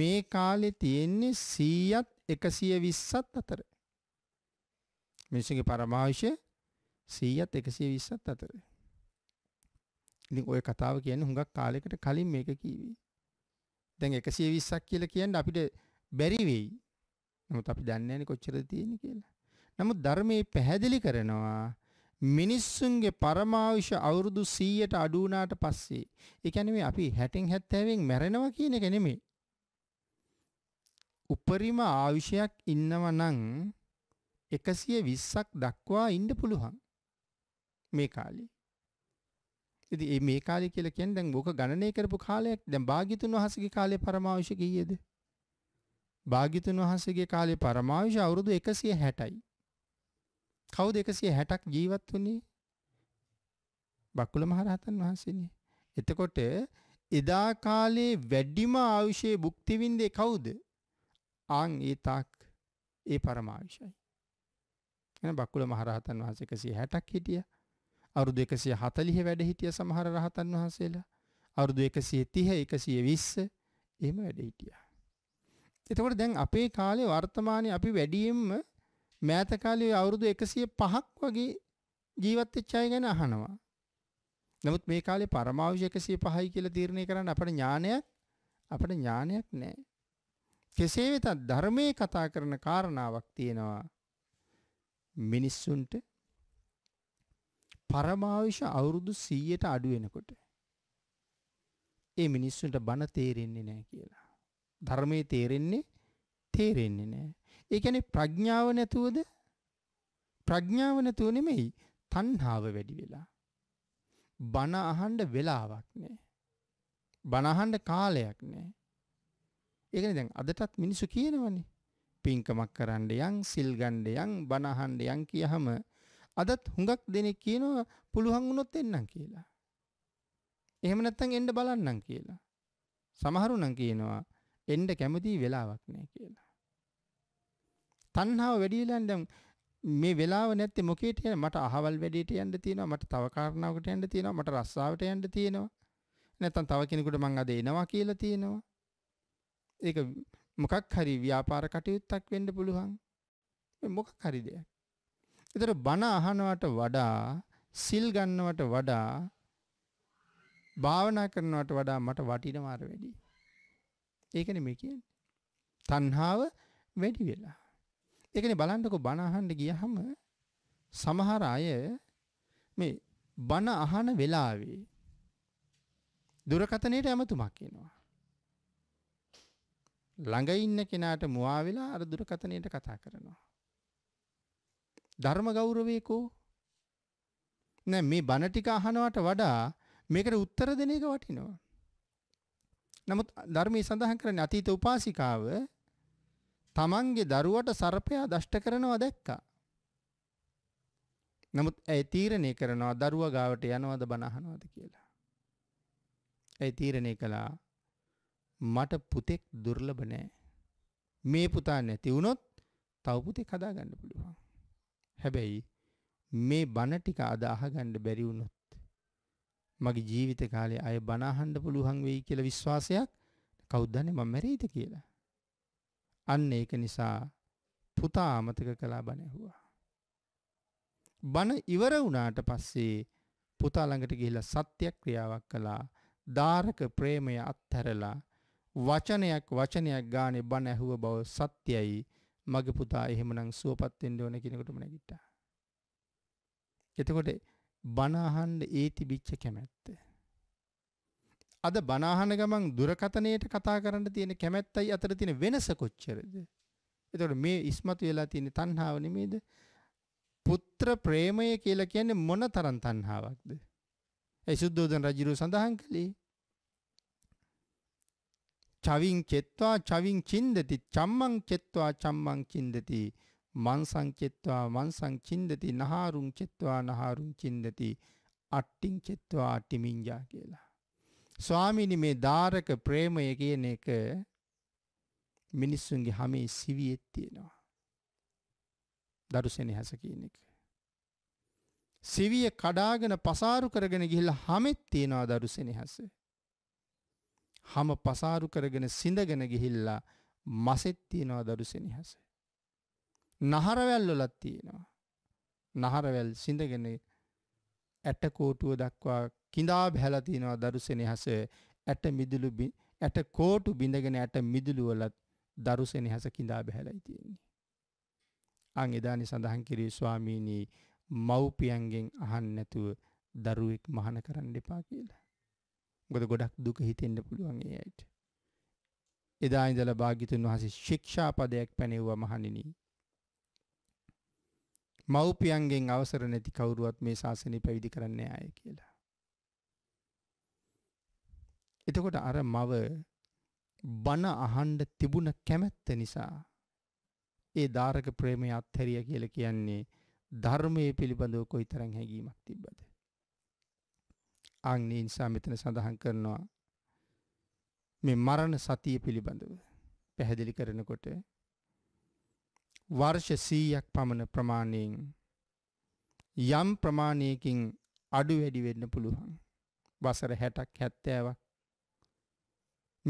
මේ කාලේ තියෙන්නේ 100ත් 120ත් අතර. මිනිස්සුගේ පරමාවිෂ 100ත් 120ත් අතර. ඉතින් ওই කතාව කියන්නේ හුඟක් කාලයකට කලින් මේක කීවේ. දැන් 120ක් කියලා කියන්න අපිට බැරි වෙයි. නමුත් අපි දන්නේ නැහැ කොච්චරද තියෙන්නේ කියලා. නමුත් ධර්මයේ පැහැදිලි කරනවා මිනිස්සුන්ගේ පරමාවිෂ අවුරුදු 100ට අඩු වුණාට පස්සේ ඒ කියන්නේ අපි 60න් 70න් මැරෙනවා කියන එක නෙමෙයි. උපරිම ආවිෂයක් ඉන්නවා නම් 120ක් දක්වා ඉන්න පුළුවන් මේ කාලේ. ඉතින් මේ කාලේ කියලා කියන්නේ දැන් ඕක ගණනය කරපු කාලයක් දැන් භාග්‍යතුන් වහන්සේගේ කාලේ පරමාවිෂ කීයේද? භාග්‍යතුන් වහන්සේගේ කාලේ පරමායුෂ අවුරුදු 160යි. කවුද 160ක් ජීවත් වුණේ? බක්කුල මහරහතන් වහන්සේනේ. එතකොට එදා කාලේ වැඩිම ආයුෂයේ භුක්ති විඳේ කවුද? ආන් ඒ තාක් ඒ පරමායුෂයි. එහෙනම් බක්කුල මහරහතන් වහන්සේ 160ක් හිටියා. අවුරුදු 140 වැඩ හිටිය සමහර රහතන් වහන්සේලා අවුරුදු 130 120 එහෙම වැඩ හිටියා. එතකොට දැන් අපේ කාලේ වර්තමානයේ අපි වැඩියෙන්ම මෑත කාලේ අවුරුදු 105ක් වගේ ජීවත් වෙච්ච අය ගැන අහනවා. නමුත් මේ කාලේ පරමාවශ්‍ය 105යි කියලා තීරණය කරන්න අපේ ඥානයක් අපේ ඥානයක් නැහැ. කෙසේ වෙතත් ධර්මයේ කතා කරන කාරණාවක් තියෙනවා. මිනිස්සුන්ට පරමාවශ්‍ය අවුරුදු 100ට අඩු වෙනකොට ඒ මිනිස්සුන්ට බන තේරෙන්නේ නැහැ කියලා. ධර්මයේ තේරෙන්නේ තේරෙන්නේ නැහැ. ඒ කියන්නේ ප්‍රඥාව නැතුවද ප්‍රඥාව නැතුව නෙමෙයි තණ්හාව වැඩි වෙලා. බන අහන්න වෙලාවක් නැහැ. බන අහන්න කාලයක් නැහැ. ඒ කියන්නේ දැන් අදටත් මිනිස්සු කියනවනේ පින්කමක් කරන්න යන් සිල් ගන්න යන් බණ අහන්න යන් කියහම අදත් හුඟක් දෙනෙක් කියනවා පුළුවන් වුණොත් එන්නම් කියලා. එහෙම නැත්නම් එන්න බලන්නම් කියලා. සමහරු නම් කියනවා එන්ඩ කැමති වෙලාවක් නෑ කියලා. තන්හාාව වැඩිලන් දැම් මේ වෙලාව නැත්ති මොකේට යන මට අහවල් වැඩට යන්න තියෙනවා මට තව කාරණාවකට යන්න තියෙනවා මට රස්සාාවට යන්න තියෙනවා නැතන් තව කෙනෙකුට මං අද එනවා කියලා තියෙනවා ඒක මොකක් හරි ව්‍යාපාර කටයුත්තක් වෙන්න පුළුවන් මොකක් හරි දෙයක් එතර බණ අහනවට වඩා සිල් ගන්නවට වඩා භාවනා කරනවට වඩා මට වටිනවාර වැඩියි ඒකන මේ කියන්නේ. තණ්හාව වැඩි වෙලා. ඒකනේ බලන්නකො බණ අහන්න ගියහම සමහර අය මේ බණ අහන වෙලාවේ දුරකතනයේට ඇමතුමක් එනවා. ළඟ ඉන්න කෙනාට මුවා වෙලා අර දුරකතනයේට කතා කරනවා. ධර්ම ගෞරවයකෝ නෑ මේ බණ ටික අහනවට වඩා මේකට උත්තර දෙන එක වටිනවා. නමුත් ධර්මයේ සඳහන් කරන්නේ අතීත උපාසිකාව තමන්ගේ දරුවට සර්පයා දෂ්ට කරනවා දැක්කා. නමුත් ඇය තීරණය කරනවා දරුවා ගාවට යනවද බනහනවද කියලා. ඇය තීරණය කළා මට පුතෙක් දුර්ලභ නෑ. මේ පුතා නැති වුණොත් තව පුතෙක් හදාගන්න පුළුවන්. හැබැයි මේ බණ ටික අද අහගන්න බැරි වුණොත් මගේ ජීවිත කාලේ අය බණ අහන්න පුළුවන් වෙයි කියලා විශ්වාසයක් කවුද දන්නේ මම මැරෙයිද කියලා. අන්න ඒක නිසා පුතා අමතක කළා බණ ඇහුවා. බණ ඉවර වුණාට පස්සේ පුතා ළඟට ගිහිල්ලා සත්‍යක්‍රියාවක් කළා. ධාරක ප්‍රේමය අත්හැරලා වචනයක් වචනයක් ගානේ බණ ඇහුව බව සත්‍යයි. මගේ පුතා එහෙමනම් සුවපත් වෙන්න ඕන කෙනෙකුටම නැගිට්ටා. එතකොට බනහන්න ඒති බිච්ච කැමැත්ත. අද බනාහන ගමන් දුරකතනයට කතා කරන්න තියෙන කැමැත්තයි අතර තියෙන වෙනස කොච්චරද. එතකොට මේ ඉස්මතු වෙලා තියෙන තණ්හාව නෙමේද? පුත්‍ර ප්‍රේමය කියලා කියන්නේ මොන තරම් තණ්හාවක්ද? ඒ සුද්ධෝදන රජුරු සඳහන් කළේ චවින් චෙත්වා චවින් චින්දති චම්මං චෙත්වා චම්මං චින්දති මංසං චෙත්වා මංසං චින්දති නහාරුං චෙත්වා නහාරුං චින්දති අට්ටිං චෙත්වා අට්ටිමින්ජා කියලා. ස්වාමිනි මේ ධාරක ප්‍රේමය කියන එක මිනිස්සුන්ගේ හමේ සිවියෙත් තියෙනවා. දරුසෙන හැස කියන එක. සිවිය කඩාගෙන පසාරු කරගෙන ගිහිල්ල හමෙත් තියෙනවා දරුසෙන හැස. හම පසාරු කරගෙන සිඳගෙන ගිහිල්ලා මසෙත් තියෙනවා දරුසෙන හැසේ. නහරවැල්ලොලත් තියෙනවා. නහරවැල් සිඳගෙන ඇටකෝටුව දක්වා කිඳා බැහැලා තියෙනවා දරුසෙනෙහස ඇට මිදුළු ඇට කෝටු බිඳගෙන ඇට මිදුළු වලත් දරුසෙනෙහස කිඳා බැහැලායි තියෙන්නේ. අන් එදානි සඳහන් කිරී ස්වාමීනි මව්පියන්ගෙන් අහන්න නැතුව දරුවෙක් මහාන කරන්න එපා කියලා. මොකද ගොඩක් දුක හිතෙන්න පුළුවන් ඒ ඇයිට. එදා ඉඳලා භාග්‍යතුන් වහන්සේ ශික්ෂාපදයක් පැනෙව්වා මහණෙනි. මව්පියන්ගෙන් අවසර නැති කවුරුවත් මේ ශාසනය පැවිදි කරන්න ආය කියලා. එතකොට අර මව බණ අහන්ඩ තිබුණ කැමැත්ත නිසා ඒ ධාරක ප්‍රේමය අත්හැරිය කියල කියන්නේ ධර්මය පිළිබඳව කොයි තරං හැඟීමක් තිබ්බද. අංනේ නිසා මෙතන සඳහන් කරනවා මේ මරණ සතිය පිළිබඳව පැහැදිලි කරනකොට වර්ෂ 100ක් පමණ ප්‍රමාණයෙන් යම් ප්‍රමාණයකින් අඩු වැඩි වෙන්න පුළුවන්. වසර 60ක් 70ක්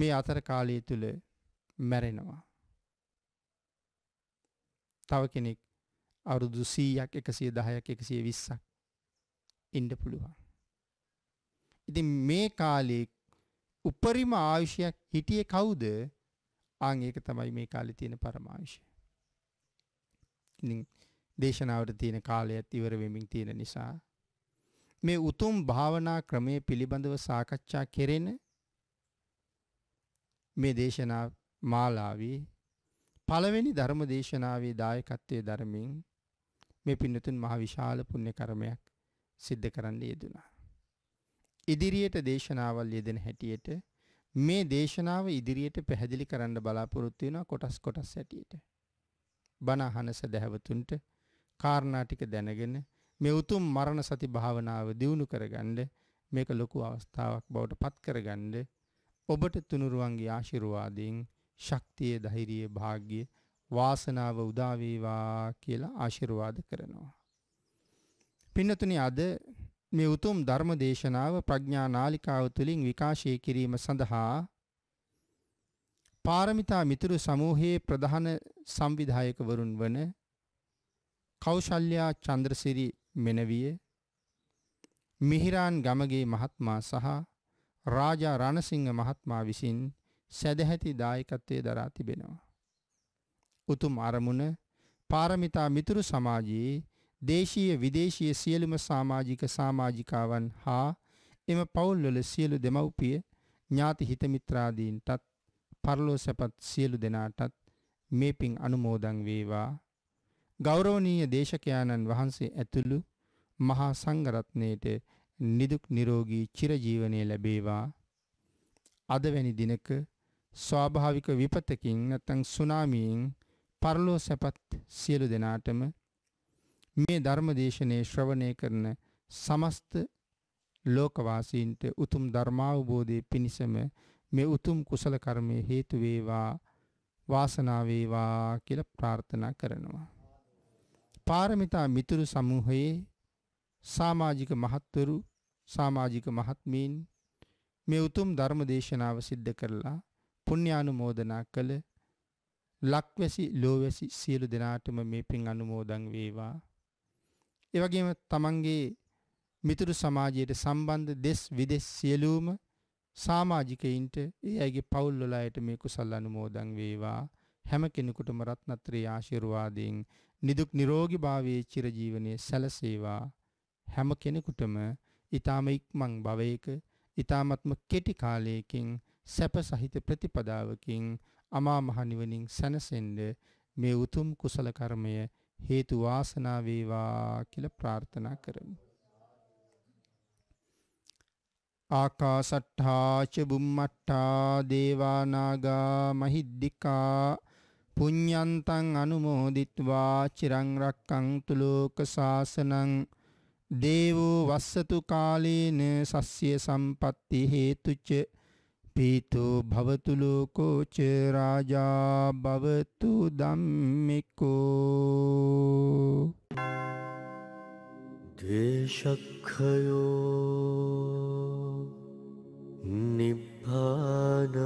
මේ අතර කාලය තුල මැරෙනවා. තව කෙනෙක් අවුරුදු 100ක් 110ක් 120ක් ඉන්න පුළුවන්. ඉතින් මේ කාලේ උපරිම ආයුෂයක් හිටියේ කවුද? ආන් ඒක තමයි මේ කාලේ තියෙන පරමායුෂය. දේශනාවට තියෙන කාලයත් ඉවර වෙමින් තියෙන නිසා මේ උතුම් භාවනා ක්‍රමය පිළිබඳව සාකච්ඡා කෙරෙන මේ දේශනා මාලාවේ පළවෙනි ධර්ම දේශනාවේ දායකත්වයේ ධර්මින් මේ පින්නතුන් මහ විශාල පුණ්‍ය කර්මයක් සිද්ධ කරන්න යෙදුනා. ඉදිරියට දේශනාවල් යෙදෙන හැටියට මේ දේශනාව ඉදිරියට පැහැදිලි කරන්න බලාපොරොත්තු වෙනවා කොටස් කොටස් හැටියට. බණහන සැදැහැවතුන්ට කාරණාටික දැනගෙන මේ උතුම් මරණ සති භාවනාව දියුණු කරගන්න මේක ලොකු අවස්ථාවක් බවට පත් කරගන්න ඔබට තුනුරුවන්ගේ ආශිර්වාදයෙන් ශක්තිය ධෛරිය භාග්‍ය වාසනාව උදාවේවා කියලා ආශිර්වාද කරනවා. පින්නතුනි අද මේ උතුම් ධර්ම දේශනාව ප්‍රඥා නාලිකාව තුළින් විකාශය කිරීම සඳහා පාරමිතා මිතුරු සමූහයේ ප්‍රධාන සංවිධායකවරුන් වන කෞශල්‍යා චන්ද්‍රසිරි මෙනවිය මිහිරාන් ගමගේ මහත්මා සහ රාජා රණසිංහ මහත්මා විසින් සැදැහැති දායකත්වය දරා තිබෙනවා. උතුම් අරමුණ පාරමිතා මිතුරු සමාජයේ දේශීය විදේශීය සියලුම සමාජික සමාජිකාවන් හා එම පවුල්වල සියලු දෙමව්පිය ඥාති හිතමිත්‍රාදීන්ටත් පරලෝ සැපත් සියලු දෙනාටත් මේ පින් අනුමෝදන් වේවා. ගෞරවනීය දේශකයාණන් වහන්සේ ඇතුළු මහා සංඝරත්නයට නිදුක් නිරෝගී චිරජීවනය ලැබේවා. අද වැනි දිනක ස්වාභාවික විපතකින් නැත්නම් සුනාමියෙන් පරලෝ සැපත් සියලු දෙනාටම මේ ධර්ම දේශනේ ශ්‍රවණය කරන සමස්ත ලෝකවාසීන්ට උතුම් ධර්මාවබෝධයේ පිණසම මේ උතුම් කුසල කර්මයේ හේතු වේවා වාසනාව වේවා කියලා ප්‍රාර්ථනා කරනවා. පාරමිතා මිතුරු සමූහයේ සමාජික මහත්වරු සමාජික මහත්මීන් මේ උතුම් ධර්ම දේශනාව සිද්ධ කරලා පුණ්‍යානුමෝදනා කළ ලක්වැසි ලෝවැසි සියලු දෙනාටම මේ පින් අනුමෝදන් වේවා. ඒ වගේම තමන්ගේ මිතුරු සමාජයට සම්බන්ධ දෙස් විදෙස් සියලුම සාමාජිකයින්ට ඒ අයගේ පවුල්වල අයට මේ කුසල් අනුමෝදන් වේවා හැම කෙනෙකුටම රත්නත්‍රේ ආශිර්වාදයෙන් නිදුක් නිරෝගී භාවයේ චිරජීවනයේ සැලසේවා හැම කෙනෙකුටම ඊ타ම ඉක්මන් භවයක ඊ타මත්ම කෙටි කාලයකින් සැප සහිත ප්‍රතිපදාවකින් අමා මහ නිවනින් සැනසෙන්න මේ උතුම් කුසල කර්මය හේතු වාසනා වේවා කියලා ප්‍රාර්ථනා කරමු ආකාසට්ඨාච බුම්මට්ඨා දේවානාගා මහිද්దికා පුඤ්ඤන්තං අනුමෝදිත්වා චිරං රක්කන්තු ලෝක සාසනං දේවෝ වස්සතු කාලේන සස්්‍ය සම්පatti හේතුච පීතෝ භවතු ලෝකෝ ච රාජා භවතු ධම්මිකෝ දේශක්ඛයෝ निभ्धादं